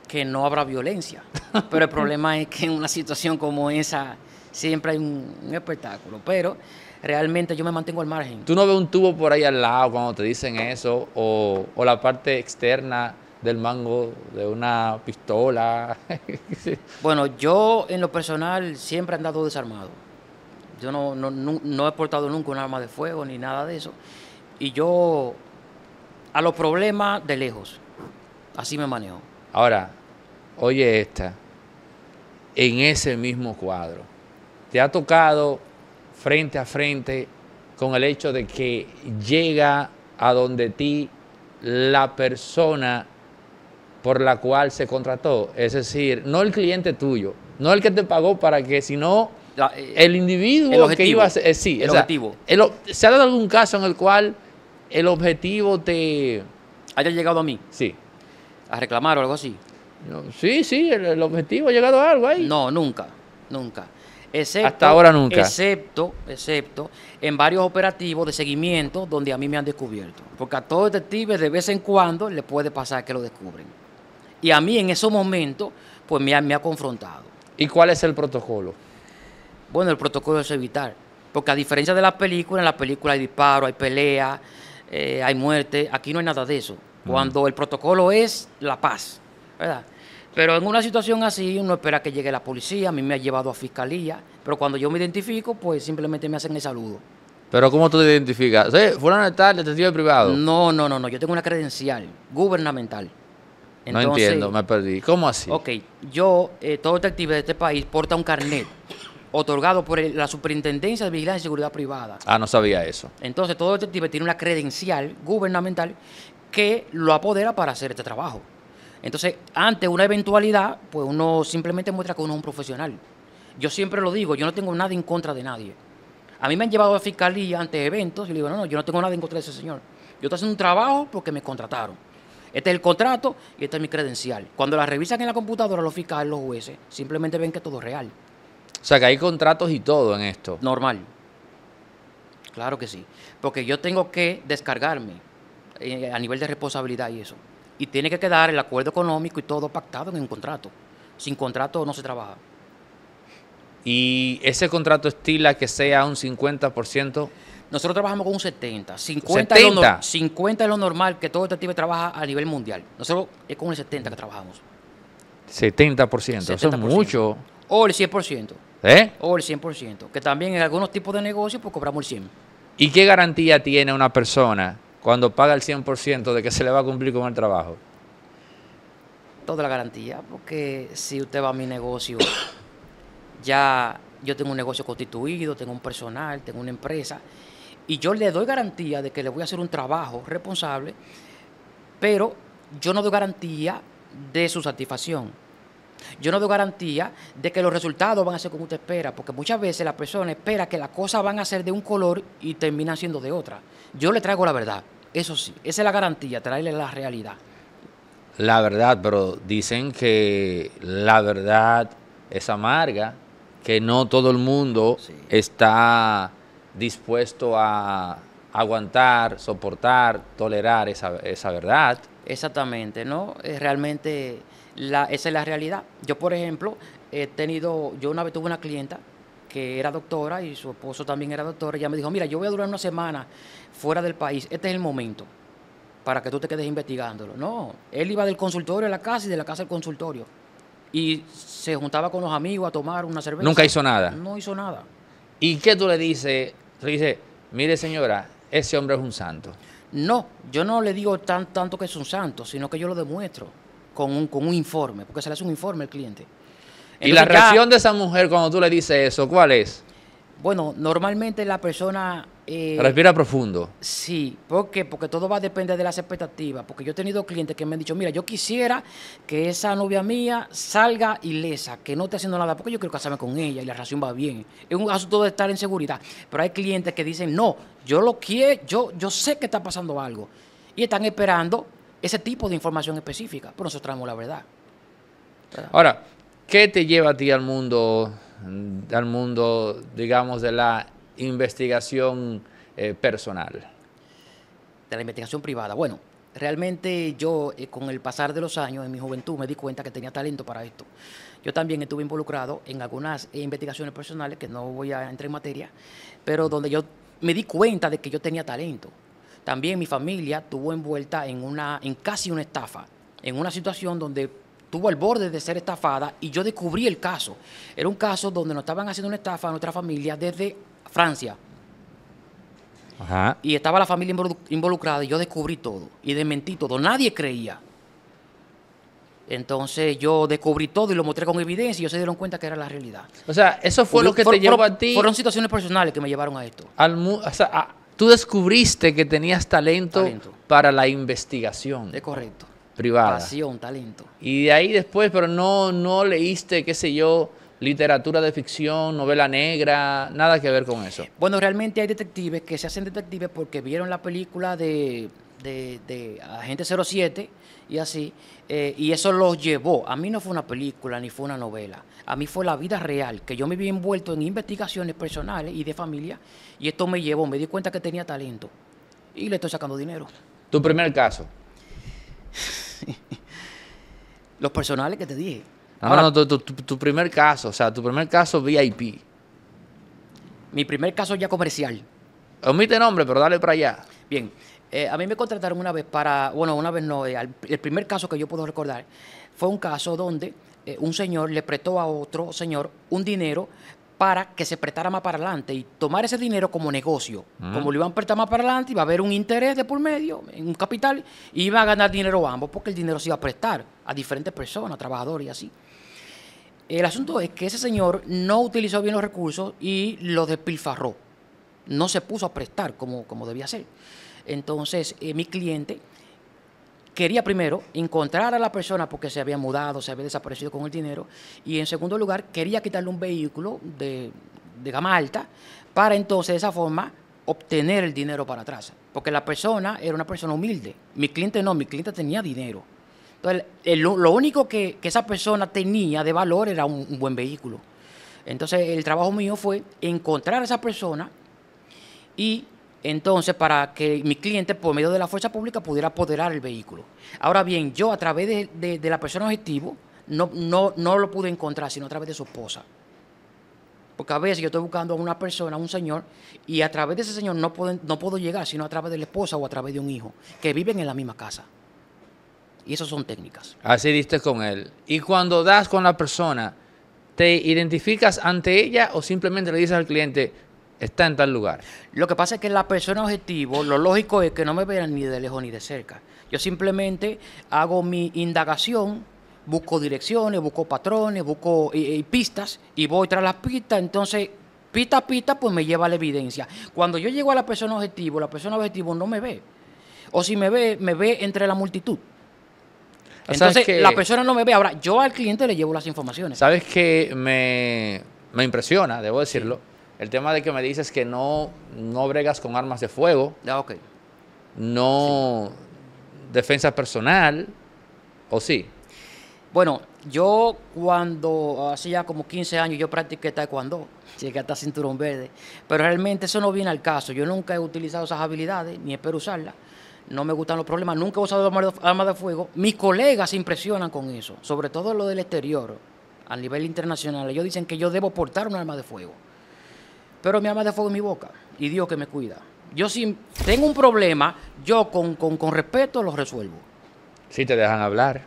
que no habrá violencia. Pero el problema es que en una situación como esa siempre hay un, un espectáculo. Pero realmente yo me mantengo al margen. ¿Tú no ves un tubo por ahí al lado cuando te dicen eso? O, la parte externa del mango, de una pistola. bueno, yo en lo personal siempre he andado desarmado. Yo no he portado nunca un arma de fuego ni nada de eso. Y yo a los problemas de lejos. Así me manejo. Ahora, oye esta. En ese mismo cuadro. Te ha tocado frente a frente con el hecho de que llega a donde ti la persona por la cual se contrató. Es decir, no el cliente tuyo, no el que te pagó para que, sino eh, el individuo que iba a ser. Eh, sí, el objetivo. ¿Se ha dado algún caso en el cual el objetivo te. haya llegado a mí? Sí. ¿A reclamar o algo así? sí, sí, el, el objetivo ha llegado a algo ahí. No, nunca, nunca. Hasta ahora nunca. Excepto, excepto en varios operativos de seguimiento donde a mí me han descubierto. Porque a todos detectives de vez en cuando le puede pasar que lo descubren. Y a mí en esos momentos, pues me ha, confrontado. ¿Y cuál es el protocolo? Bueno, el protocolo es evitar. Porque a diferencia de las películas, en las películas hay disparos, hay pelea, eh, hay muerte. Aquí no hay nada de eso. Mm. Cuando el protocolo es la paz, ¿verdad? Pero en una situación así uno espera que llegue la policía, a mí me ha llevado a fiscalía, pero cuando yo me identifico, pues simplemente me hacen el saludo. Pero ¿cómo tú te identificas? ¿Eh, ¿Fulano de tal, detective privado? No, no, no, no, yo tengo una credencial gubernamental. no entiendo, me perdí. ¿Cómo así? Ok, yo, eh, todo detective de este país porta un carnet otorgado por la Superintendencia de Vigilancia y Seguridad Privada. Ah, no sabía eso. Entonces, todo detective tiene una credencial gubernamental que lo apodera para hacer este trabajo. Entonces, ante una eventualidad, pues uno simplemente muestra que uno es un profesional. Yo siempre lo digo, yo no tengo nada en contra de nadie. A mí me han llevado a fiscalía ante eventos y le digo, no, no, yo no tengo nada en contra de ese señor. Yo estoy haciendo un trabajo porque me contrataron. Este es el contrato y este es mi credencial. Cuando la revisan en la computadora los fiscales, los jueces, simplemente ven que todo es real. O sea, que hay contratos y todo en esto. Normal. Claro que sí. Porque yo tengo que descargarme eh, a nivel de responsabilidad y eso y tiene que quedar el acuerdo económico y todo pactado en un contrato. Sin contrato no se trabaja. ¿Y ese contrato estila que sea un 50%? Nosotros trabajamos con un 70. 50, Es, lo, 50 lo normal que todo este detective trabaja a nivel mundial. Nosotros es con el 70 que trabajamos. 70%, 70%. eso es mucho. O el 100%. ¿Eh? O el 100%. Que también en algunos tipos de negocios pues cobramos el 100%. ¿Y qué garantía tiene una persona cuando paga el 100% de que se le va a cumplir con el trabajo? Toda la garantía, porque si usted va a mi negocio, ya yo tengo un negocio constituido, tengo un personal, tengo una empresa, y yo le doy garantía de que le voy a hacer un trabajo responsable, pero yo no doy garantía de su satisfacción yo no doy garantía de que los resultados van a ser como usted espera, porque muchas veces la persona espera que las cosas van a ser de un color y terminan siendo de otra. Yo le traigo la verdad, eso sí, esa es la garantía, traerle la realidad. La verdad, pero dicen que la verdad es amarga, que no todo el mundo está dispuesto a aguantar, soportar, tolerar esa verdad. Exactamente, ¿no? Eh, realmente la, esa es la realidad. Yo, por ejemplo, he tenido, yo una vez tuve una clienta que era doctora y su esposo también era doctor, ella me dijo, mira, yo voy a durar una semana fuera del país, este es el momento para que tú te quedes investigándolo. No, él iba del consultorio a la casa y de la casa al consultorio. Y se juntaba con los amigos a tomar una cerveza. Nunca hizo nada. No hizo nada. ¿Y qué tú le dices? Le dices, mire señora, ese hombre es un santo. No, yo no le digo tanto que es un santo, sino que yo lo demuestro con un, con un informe, porque se le hace un informe al cliente. ¿Y la reacción de esa mujer cuando tú le dices eso, cuál es? Bueno, normalmente la persona eh, Respira profundo. Sí, ¿por qué? Porque todo va a depender de las expectativas. Porque yo he tenido clientes que me han dicho, mira, yo quisiera que esa novia mía salga ilesa, que no esté haciendo nada, porque yo quiero casarme con ella y la relación va bien. Es un asunto de estar en seguridad. Pero hay clientes que dicen, no, yo lo quiero, yo, yo sé que está pasando algo. Y están esperando ese tipo de información específica. Pero nosotros traemos la verdad. ¿verdad? Ahora, ¿qué te lleva a ti al mundo, al mundo, digamos, de la investigación eh, personal? De la investigación privada. Bueno, realmente yo eh, con el pasar de los años en mi juventud me di cuenta que tenía talento para esto. Yo también estuve involucrado en algunas eh, investigaciones personales que no voy a entrar en materia, pero donde yo me di cuenta de que yo tenía talento. También mi familia estuvo envuelta en una en casi una estafa, en una situación donde tuvo al borde de ser estafada y yo descubrí el caso. Era un caso donde nos estaban haciendo una estafa a nuestra familia desde Francia. Y estaba la familia involucrada y yo descubrí todo y desmentí todo. Nadie creía. Entonces yo descubrí todo y lo mostré con evidencia y ellos se dieron cuenta que era la realidad. O sea, eso fue lo que te llevó a ti. Fueron situaciones personales que me llevaron a esto. tú descubriste que tenías talento, para la investigación. Es correcto. Privada. Pasión, talento. Y de ahí después, pero no, no leíste, qué sé yo, literatura de ficción, novela negra, nada que ver con eso. Bueno, realmente hay detectives que se hacen detectives porque vieron la película de, Agente 07 y así, eh, y eso los llevó. A mí no fue una película ni fue una novela, a mí fue la vida real, que yo me vi envuelto en investigaciones personales y de familia, y esto me llevó, me di cuenta que tenía talento y le estoy sacando dinero. Tu primer caso. Los personales que te dije. No, ah. no, tu, primer caso, o sea, tu primer caso VIP. Mi primer caso ya comercial. Omite nombre, pero dale para allá. Bien, eh, a mí me contrataron una vez para, bueno, una vez no, eh, el primer caso que yo puedo recordar fue un caso donde eh, un señor le prestó a otro señor un dinero para que se prestara más para adelante y tomar ese dinero como negocio. Mm. Como lo iban a prestar más para adelante, iba a haber un interés de por medio, un capital, y iba a ganar dinero ambos porque el dinero se iba a prestar a diferentes personas, trabajadores y así. El asunto es que ese señor no utilizó bien los recursos y los despilfarró. No se puso a prestar como, como debía ser. Entonces, eh, mi cliente quería primero encontrar a la persona porque se había mudado, se había desaparecido con el dinero, y en segundo lugar quería quitarle un vehículo de, de, gama alta para entonces de esa forma obtener el dinero para atrás, porque la persona era una persona humilde, mi cliente no, mi cliente tenía dinero. Entonces, lo, único que, esa persona tenía de valor era un, buen vehículo. Entonces, el trabajo mío fue encontrar a esa persona y entonces para que mi cliente, por medio de la fuerza pública, pudiera apoderar el vehículo. Ahora bien, yo a través de, la persona objetivo, no, no, lo pude encontrar, sino a través de su esposa. Porque a veces yo estoy buscando a una persona, a un señor, y a través de ese señor no no puedo llegar, sino a través de la esposa o a través de un hijo, que viven en la misma casa. Y esas son técnicas. Así diste con él. Y cuando das con la persona, ¿te identificas ante ella o simplemente le dices al cliente, está en tal lugar? Lo que pasa es que la persona objetivo, lo lógico es que no me vean ni de lejos ni de cerca. Yo simplemente hago mi indagación, busco direcciones, busco patrones, busco y, pistas y voy tras las pistas. Entonces, pista a pista, pues me lleva a la evidencia. Cuando yo llego a la persona objetivo, la persona objetivo no me ve. O si me ve, me ve entre la multitud. Entonces, la persona no me ve. Ahora, yo al cliente le llevo las informaciones. Sabes qué me, impresiona, debo decirlo, el tema de que me dices que no, no bregas con armas de fuego. Ah, ok. No defensa personal, ¿o sí? Bueno, yo cuando hace ya como 15 años yo practiqué taekwondo, llegué hasta cinturón verde, pero realmente eso no viene al caso. Yo nunca he utilizado esas habilidades, ni espero usarlas no me gustan los problemas, nunca he usado armas de fuego. Mis colegas se impresionan con eso, sobre todo lo del exterior, a nivel internacional. Ellos dicen que yo debo portar un arma de fuego. Pero mi arma de fuego es mi boca y Dios que me cuida. Yo si tengo un problema, yo con, respeto lo resuelvo. Si te dejan hablar.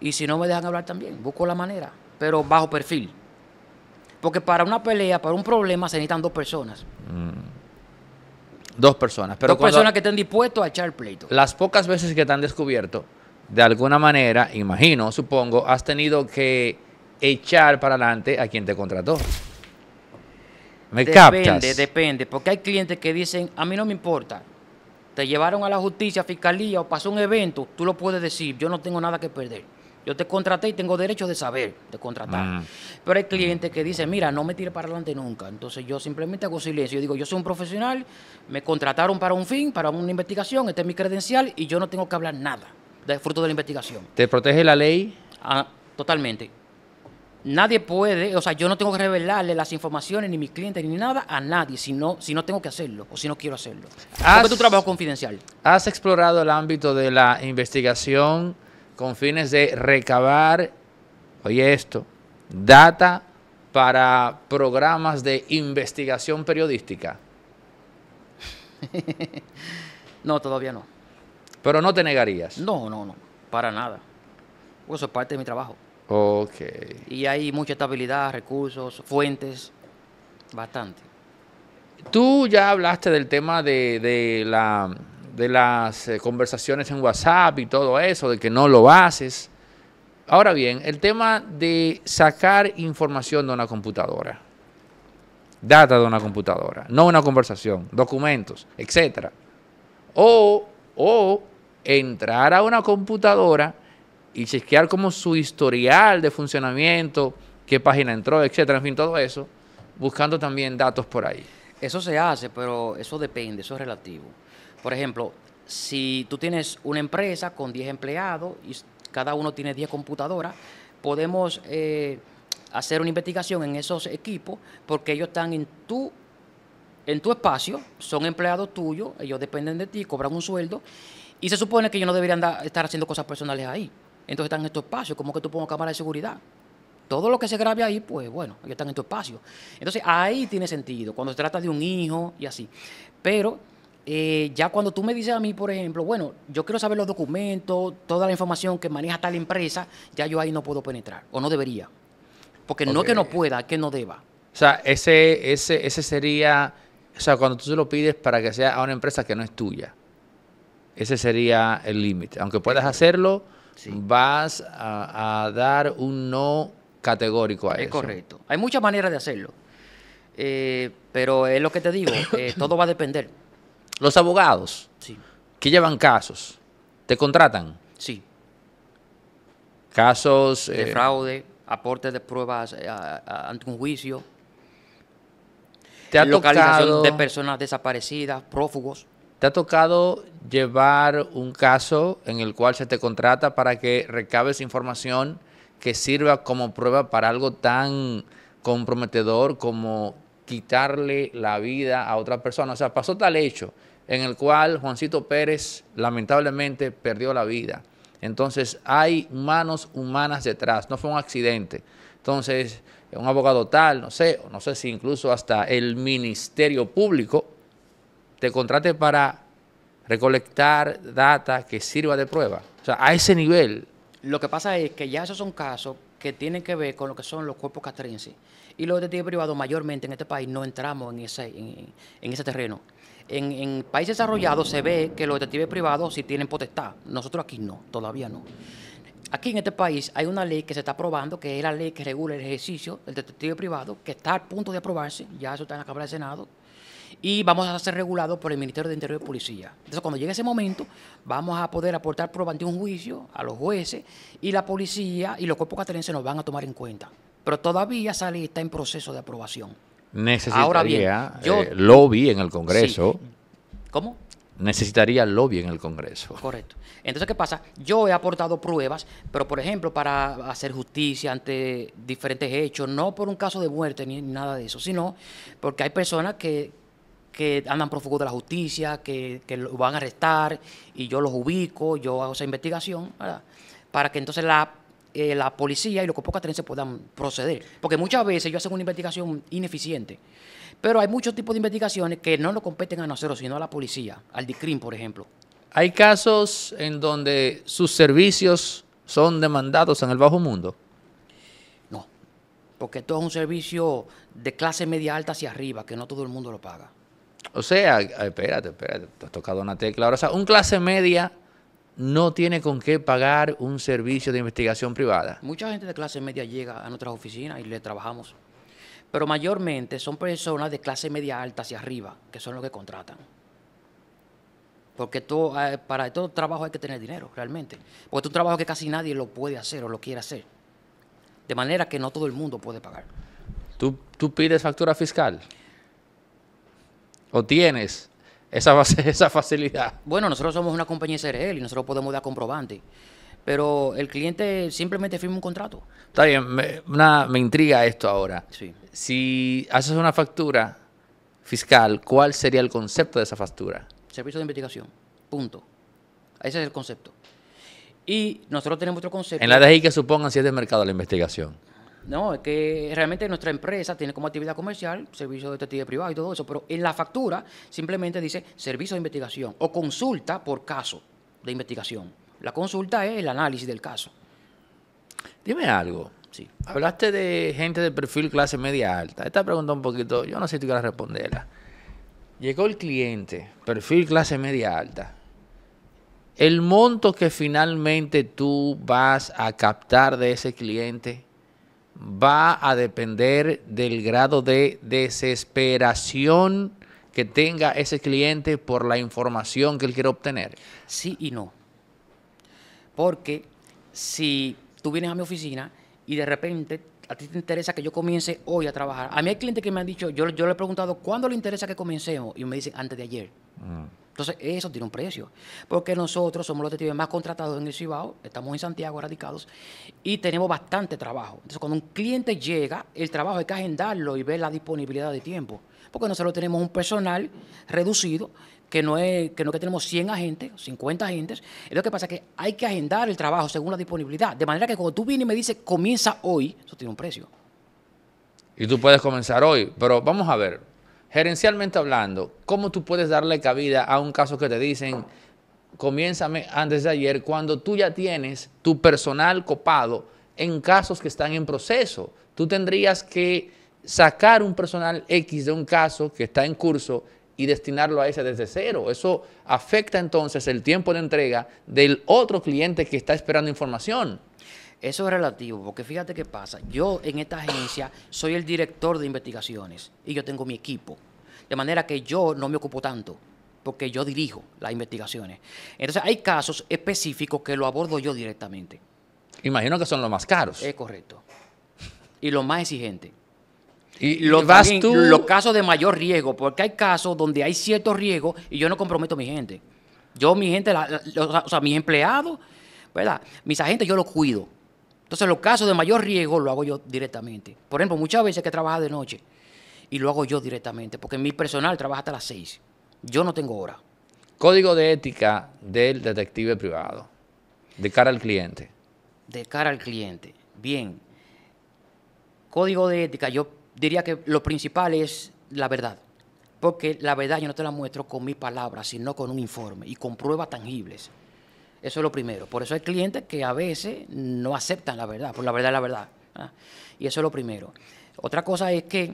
Y si no me dejan hablar también, busco la manera, pero bajo perfil. Porque para una pelea, para un problema, se necesitan dos personas. Mm. Dos personas. Pero Dos personas que estén dispuestos a echar pleito. Las pocas veces que te han descubierto, de alguna manera, imagino, supongo, has tenido que echar para adelante a quien te contrató. ¿Me depende, Depende, porque hay clientes que dicen, a mí no me importa, te llevaron a la justicia, fiscalía o pasó un evento, tú lo puedes decir, yo no tengo nada que perder. Yo te contraté y tengo derecho de saber, de contratar. Mm. Pero hay clientes que dicen, mira, no me tire para adelante nunca. Entonces yo simplemente hago silencio. Yo digo, yo soy un profesional, me contrataron para un fin, para una investigación, este es mi credencial y yo no tengo que hablar nada del fruto de la investigación. ¿Te protege la ley? Ah, totalmente. Nadie puede, o sea, yo no tengo que revelarle las informaciones ni mis clientes ni nada a nadie si no, si no tengo que hacerlo o si no quiero hacerlo. tu trabajo confidencial. ¿Has explorado el ámbito de la investigación con fines de recabar, oye esto, data para programas de investigación periodística. no, todavía no. Pero no te negarías. No, no, no, para nada. eso es parte de mi trabajo. Ok. Y hay mucha estabilidad, recursos, fuentes, bastante. Tú ya hablaste del tema de la de las eh, conversaciones en WhatsApp y todo eso, de que no lo haces. Ahora bien, el tema de sacar información de una computadora, data de una computadora, no una conversación, documentos, etc. O, o entrar a una computadora y chequear como su historial de funcionamiento, qué página entró, etc. En fin, todo eso, buscando también datos por ahí. Eso se hace, pero eso depende, eso es relativo. Por ejemplo, si tú tienes una empresa con 10 empleados y cada uno tiene 10 computadoras, podemos eh, hacer una investigación en esos equipos porque ellos están en tu, en tu espacio, son empleados tuyos, ellos dependen de ti, cobran un sueldo y se supone que ellos no deberían estar haciendo cosas personales ahí. Entonces están en estos espacios, ¿cómo que tú pones cámara de seguridad todo lo que se grabe ahí, pues bueno, ya están en tu espacio. Entonces ahí tiene sentido, cuando se trata de un hijo y así. Pero eh, ya cuando tú me dices a mí, por ejemplo, bueno, yo quiero saber los documentos, toda la información que maneja tal empresa, ya yo ahí no puedo penetrar, o no debería. Porque no es que no pueda, es que no deba. O sea, ese, ese, ese sería, o sea, cuando tú se lo pides para que sea a una empresa que no es tuya, ese sería el límite. Aunque puedas hacerlo, vas a dar un no categórico a es eso. Es correcto. Hay muchas maneras de hacerlo. Eh, pero es lo que te digo, eh, todo va a depender. Los abogados sí. que llevan casos, ¿te contratan? Sí. Casos... De eh, fraude, aportes de pruebas ante un juicio. ¿Te ha localización de personas desaparecidas, prófugos. ¿Te ha tocado llevar un caso en el cual se te contrata para que recabes información que sirva como prueba para algo tan comprometedor como quitarle la vida a otra persona. O sea, pasó tal hecho en el cual Juancito Pérez lamentablemente perdió la vida. Entonces hay manos humanas detrás, no fue un accidente. Entonces, un abogado tal, no sé, no sé si incluso hasta el Ministerio Público te contrate para recolectar data que sirva de prueba. O sea, a ese nivel lo que pasa es que ya esos son casos que tienen que ver con lo que son los cuerpos castrenses. Y los detectives privados mayormente en este país no entramos en ese, en, ese terreno. En, en, países desarrollados se ve que los detectives privados sí tienen potestad. Nosotros aquí no, todavía no. Aquí en este país hay una ley que se está aprobando, que es la ley que regula el ejercicio del detective privado, que está a punto de aprobarse, ya eso está en la Cámara del Senado, y vamos a ser regulados por el Ministerio de Interior y Policía. Entonces, cuando llegue ese momento, vamos a poder aportar pruebas ante un juicio a los jueces y la policía y los cuerpos catarenses nos van a tomar en cuenta. Pero todavía está en proceso de aprobación. Necesitaría Ahora bien, eh, lobby en el Congreso. ¿Cómo? necesitaría lobby en el Congreso. Correcto. Entonces, ¿qué pasa? Yo he aportado pruebas, pero por ejemplo, para hacer justicia ante diferentes hechos, no por un caso de muerte ni nada de eso, sino porque hay personas que, que andan prófugos de la justicia, que, lo van a arrestar, y yo los ubico, yo hago esa investigación, para que entonces la, eh, la policía y los copos se puedan proceder. Porque muchas veces ellos hacen una investigación ineficiente, pero hay muchos tipos de investigaciones que no lo competen a nosotros, sino a la policía, al DICRIM, por ejemplo. Hay casos en donde sus servicios son demandados en el bajo mundo No, porque esto es un servicio de clase media alta hacia arriba, que no todo el mundo lo paga. O sea, espérate, espérate, te has tocado una tecla. o sea, un clase media no tiene con qué pagar un servicio de investigación privada. Mucha gente de clase media llega a nuestras oficinas y le trabajamos. Pero mayormente son personas de clase media alta hacia arriba, que son los que contratan. Porque eh, para todo trabajo hay que tener dinero, realmente. Porque es un trabajo que casi nadie lo puede hacer o lo quiere hacer. De manera que no todo el mundo puede pagar. ¿Tú, tú pides factura fiscal? ¿O tienes esa, esa facilidad? Bueno, nosotros somos una compañía CRL y nosotros podemos dar comprobante. Pero el cliente simplemente firma un contrato. Está bien, me, me intriga esto ahora. Sí. Si haces una factura fiscal, ¿cuál sería el concepto de esa factura? Servicio de investigación. Punto. Ese es el concepto. Y nosotros tenemos otro concepto. En la ahí que supongan si es de mercado la investigación. No, es que realmente nuestra empresa tiene como actividad comercial servicio de detective privado y todo eso, pero en la factura simplemente dice servicio de investigación o consulta por caso de investigación. La consulta es el análisis del caso. Dime algo. Sí. Hablaste de gente de perfil clase media alta. Esta pregunta un poquito, yo no sé si tú quieres responderla. Llegó el cliente, perfil clase media alta. El monto que finalmente tú vas a captar de ese cliente va a depender del grado de desesperación que tenga ese cliente por la información que él quiere obtener. Sí y no. Porque si tú vienes a mi oficina y de repente a ti te interesa que yo comience hoy a trabajar. A mí hay clientes que me han dicho, yo, yo le he preguntado, ¿cuándo le interesa que comencemos? Y me dicen, antes de ayer. Mm. Entonces, eso tiene un precio. Porque nosotros somos los detectives más contratados en el Cibao, estamos en Santiago radicados y tenemos bastante trabajo. Entonces, cuando un cliente llega, el trabajo hay que agendarlo y ver la disponibilidad de tiempo. Porque nosotros tenemos un personal reducido, que no es que, no que tenemos 100 agentes, 50 agentes. lo que pasa es que hay que agendar el trabajo según la disponibilidad. De manera que cuando tú vienes y me dices, comienza hoy, eso tiene un precio. Y tú puedes comenzar hoy, pero vamos a ver gerencialmente hablando, ¿cómo tú puedes darle cabida a un caso que te dicen, comiénzame antes de ayer, cuando tú ya tienes tu personal copado en casos que están en proceso? Tú tendrías que sacar un personal X de un caso que está en curso y destinarlo a ese desde cero. Eso afecta entonces el tiempo de entrega del otro cliente que está esperando información. Eso es relativo, porque fíjate qué pasa. Yo en esta agencia soy el director de investigaciones y yo tengo mi equipo. De manera que yo no me ocupo tanto, porque yo dirijo las investigaciones. Entonces hay casos específicos que lo abordo yo directamente. Imagino que son los más caros. Es correcto. Y los más exigentes. Y los, casos de mayor riesgo, porque hay casos donde hay cierto riesgo y yo no comprometo a mi gente. Yo, mi gente, o sea, mis empleados, ¿verdad? Mis agentes yo los cuido entonces, los casos de mayor riesgo lo hago yo directamente. Por ejemplo, muchas veces que trabaja de noche y lo hago yo directamente, porque mi personal trabaja hasta las seis. Yo no tengo hora. Código de ética del detective privado, de cara al cliente. De cara al cliente. Bien. Código de ética, yo diría que lo principal es la verdad. Porque la verdad yo no te la muestro con mis palabras, sino con un informe y con pruebas tangibles. Eso es lo primero. Por eso hay clientes que a veces no aceptan la verdad, por la verdad es la verdad. ¿ah? Y eso es lo primero. Otra cosa es que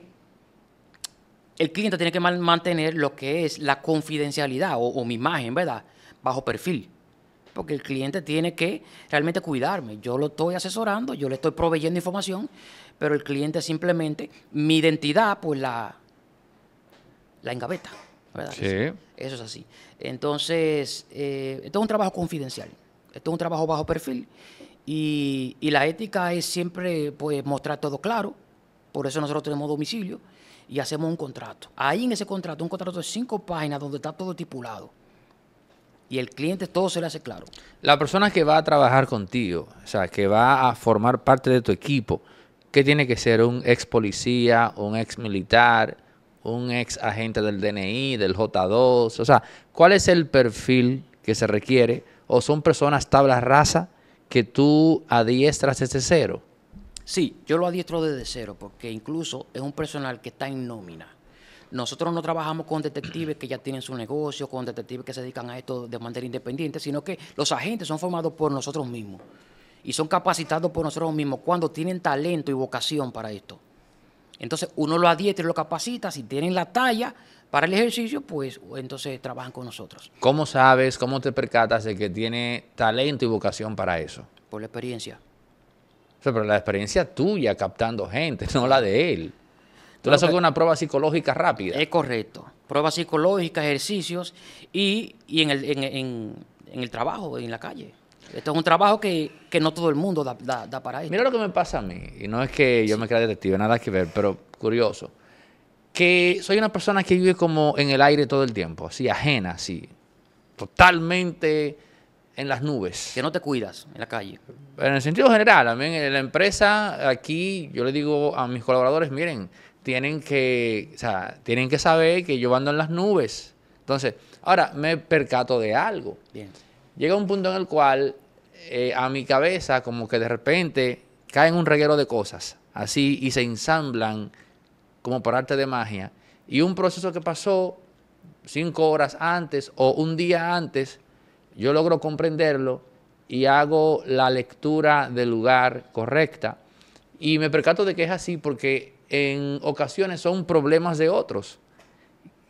el cliente tiene que mantener lo que es la confidencialidad o, mi imagen, ¿verdad? Bajo perfil porque el cliente tiene que realmente cuidarme. Yo lo estoy asesorando, yo le estoy proveyendo información, pero el cliente simplemente, mi identidad, pues la, la engaveta. ¿verdad? Sí. Eso es así. Entonces, eh, esto es un trabajo confidencial, esto es un trabajo bajo perfil y, la ética es siempre pues, mostrar todo claro, por eso nosotros tenemos domicilio y hacemos un contrato. Ahí en ese contrato, un contrato de cinco páginas donde está todo tipulado y el cliente todo se le hace claro. La persona que va a trabajar contigo, o sea, que va a formar parte de tu equipo, ¿qué tiene que ser? ¿Un ex policía, un ex militar? un ex agente del DNI, del J2, o sea, ¿cuál es el perfil que se requiere? ¿O son personas tabla rasa que tú adiestras desde cero? Sí, yo lo adiestro desde cero, porque incluso es un personal que está en nómina. Nosotros no trabajamos con detectives que ya tienen su negocio, con detectives que se dedican a esto de manera independiente, sino que los agentes son formados por nosotros mismos y son capacitados por nosotros mismos cuando tienen talento y vocación para esto. Entonces uno lo adietra, lo capacita, si tienen la talla para el ejercicio, pues entonces trabajan con nosotros. ¿Cómo sabes, cómo te percatas de que tiene talento y vocación para eso? Por la experiencia. pero la experiencia tuya captando gente, no la de él. Tú le haces una prueba psicológica rápida. Es correcto. Prueba psicológica, ejercicios y, en, el, en el trabajo, en la calle. Esto es un trabajo que, no todo el mundo da, para ahí. Mira lo que me pasa a mí, y no es que yo me crea detective, nada que ver, pero curioso, que soy una persona que vive como en el aire todo el tiempo, así, ajena, así, totalmente en las nubes. Que no te cuidas en la calle. En el sentido general, a mí en la empresa, aquí yo le digo a mis colaboradores, miren, tienen que, tienen que saber que yo ando en las nubes. Entonces, ahora me percato de algo. Bien llega un punto en el cual eh, a mi cabeza como que de repente caen un reguero de cosas, así, y se ensamblan como por arte de magia. Y un proceso que pasó cinco horas antes o un día antes, yo logro comprenderlo y hago la lectura del lugar correcta. Y me percato de que es así porque en ocasiones son problemas de otros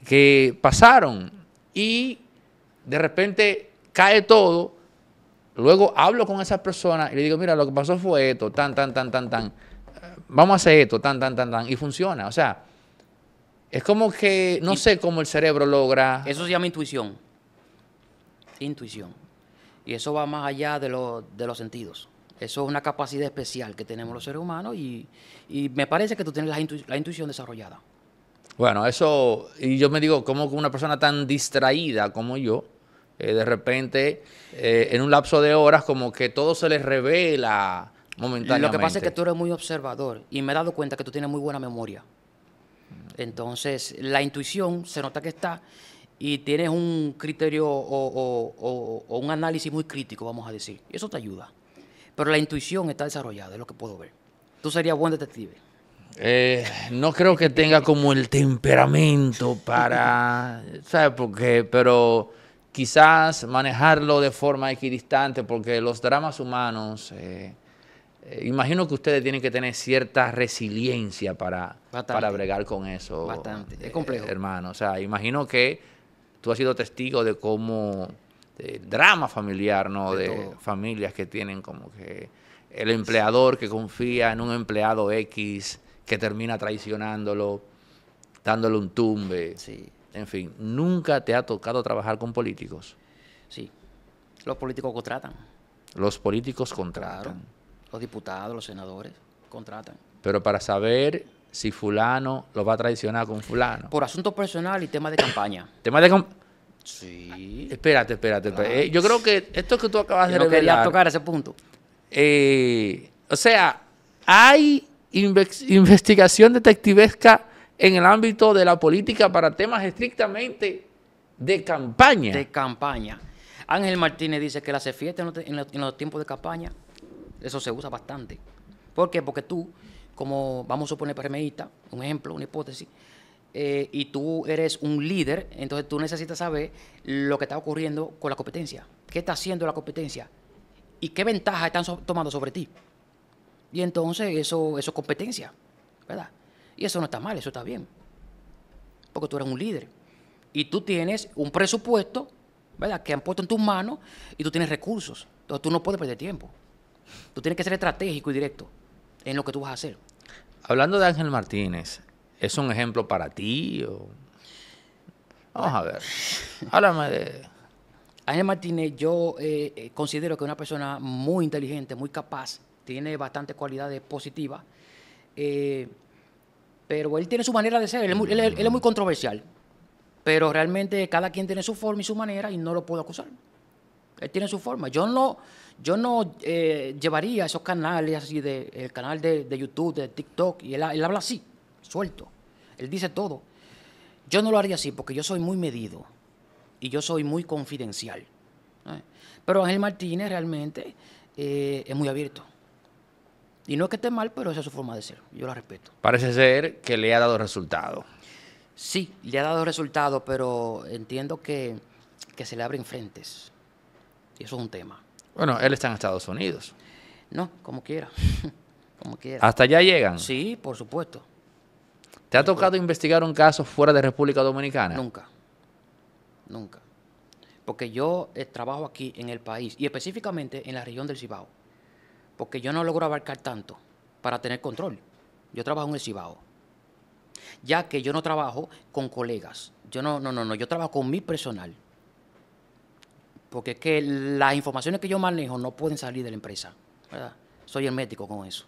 que pasaron y de repente cae todo, luego hablo con esa persona y le digo, mira, lo que pasó fue esto, tan, tan, tan, tan, tan. Vamos a hacer esto, tan, tan, tan, tan. Y funciona. O sea, es como que no sé cómo el cerebro logra. Eso se llama intuición. Intuición. Y eso va más allá de, de los sentidos. Eso es una capacidad especial que tenemos los seres humanos y, me parece que tú tienes la, la, intuición desarrollada. Bueno, eso, y yo me digo, como una persona tan distraída como yo, eh, de repente, eh, en un lapso de horas, como que todo se les revela momentáneamente. Lo que pasa es que tú eres muy observador y me he dado cuenta que tú tienes muy buena memoria. Entonces, la intuición se nota que está y tienes un criterio o, un análisis muy crítico, vamos a decir. eso te ayuda. Pero la intuición está desarrollada, es lo que puedo ver. Tú serías buen detective. Eh, no creo que tenga como el temperamento para, ¿sabes por qué? Pero quizás manejarlo de forma equidistante, porque los dramas humanos, eh, eh, imagino que ustedes tienen que tener cierta resiliencia para, bregar con eso. Bastante, es eh, complejo. hermano, o sea, imagino que tú has sido testigo de cómo de drama familiar, ¿no? De, familias que tienen como que el empleador que confía en un empleado X que termina traicionándolo, dándole un tumbe. Sí. En fin, nunca te ha tocado trabajar con políticos. Sí, los políticos contratan. Los políticos contratan. Los diputados, los senadores contratan. Pero para saber si fulano lo va a traicionar con fulano. Por asunto personal y tema de campaña. Temas de campaña. Sí. Espérate, espérate. Eh, yo creo que esto que tú acabas de no quería tocar ese punto. Eh, o sea, hay investigación detectivesca en el ámbito de la política para temas estrictamente de campaña. De campaña. Ángel Martínez dice que las fiestas en los, tiempos de campaña, eso se usa bastante. ¿Por qué? Porque tú, como vamos a suponer PRMista, un ejemplo, una hipótesis, eh, y tú eres un líder, entonces tú necesitas saber lo que está ocurriendo con la competencia. ¿Qué está haciendo la competencia? ¿Y qué ventaja están tomando sobre ti? Y entonces eso, eso es competencia, ¿verdad? Y eso no está mal, eso está bien. Porque tú eres un líder. Y tú tienes un presupuesto, ¿verdad?, que han puesto en tus manos y tú tienes recursos. Entonces tú no puedes perder tiempo. Tú tienes que ser estratégico y directo en lo que tú vas a hacer. Hablando de Ángel Martínez, ¿es un ejemplo para ti? Vamos a ver. Háblame de. Ángel Martínez, yo eh, eh, considero que es una persona muy inteligente, muy capaz, tiene bastantes cualidades positivas. Eh, pero él tiene su manera de ser, él es, muy, controversial. Pero realmente cada quien tiene su forma y su manera y no lo puedo acusar. Él tiene su forma. Yo no, yo no eh, llevaría esos canales así el canal de, YouTube, de TikTok, y él, habla así, suelto. Él dice todo. Yo no lo haría así porque yo soy muy medido y yo soy muy confidencial. ¿eh? Pero Ángel Martínez realmente eh, es muy abierto. Y no es que esté mal, pero esa es su forma de ser. Yo la respeto. Parece ser que le ha dado resultado. Sí, le ha dado resultado, pero entiendo que, se le abren frentes. Y eso es un tema. Bueno, él está en Estados Unidos. No, como quiera. como quiera. ¿Hasta allá llegan? Sí, por supuesto. ¿Te ha tocado investigar un caso fuera de República Dominicana? Nunca. Nunca. Porque yo eh, trabajo aquí en el país y específicamente en la región del Cibao porque yo no logro abarcar tanto para tener control. Yo trabajo en el Cibao, ya que yo no trabajo con colegas. Yo no, no, no, no, yo trabajo con mi personal. Porque es que las informaciones que yo manejo no pueden salir de la empresa. ¿verdad? Soy hermético con eso.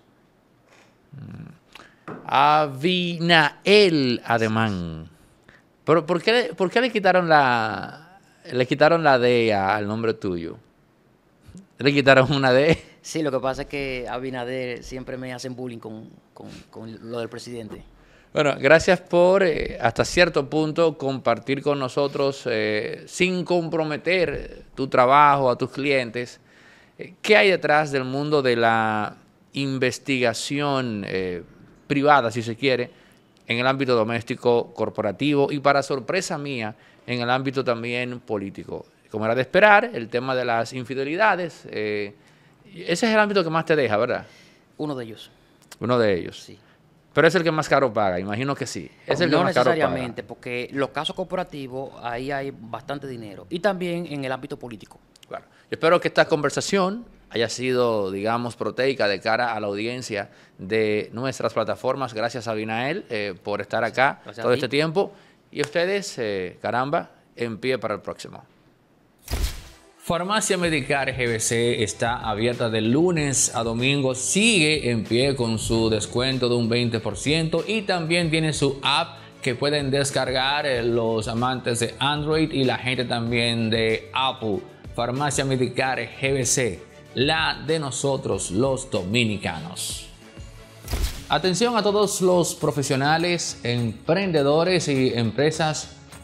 Mm. Abinael Ademán. ¿Pero por qué, por le quitaron la le quitaron la DEA al nombre tuyo? le quitaron una de? Sí, lo que pasa es que Abinader siempre me hacen bullying con, lo del presidente. Bueno, gracias por eh, hasta cierto punto compartir con nosotros, eh, sin comprometer tu trabajo a tus clientes, eh, qué hay detrás del mundo de la investigación privada, si se quiere, en el ámbito doméstico, corporativo y para sorpresa mía, en el ámbito también político como era de esperar, el tema de las infidelidades. Eh, ese es el ámbito que más te deja, ¿verdad? Uno de ellos. Uno de ellos. Sí. Pero es el que más caro paga, imagino que sí. Es el no necesariamente, porque los casos corporativos, ahí hay bastante dinero. Y también en el ámbito político. Claro. espero que esta conversación haya sido, digamos, proteica de cara a la audiencia de nuestras plataformas. Gracias a Binael eh, por estar acá todo este tiempo. Y ustedes, eh, caramba, en pie para el próximo. Farmacia Medicare GBC está abierta de lunes a domingo, sigue en pie con su descuento de un 20% y también tiene su app que pueden descargar eh, los amantes de Android y la gente también de Apple. Farmacia Medicar GBC, la de nosotros los dominicanos. Atención a todos los profesionales, emprendedores y empresas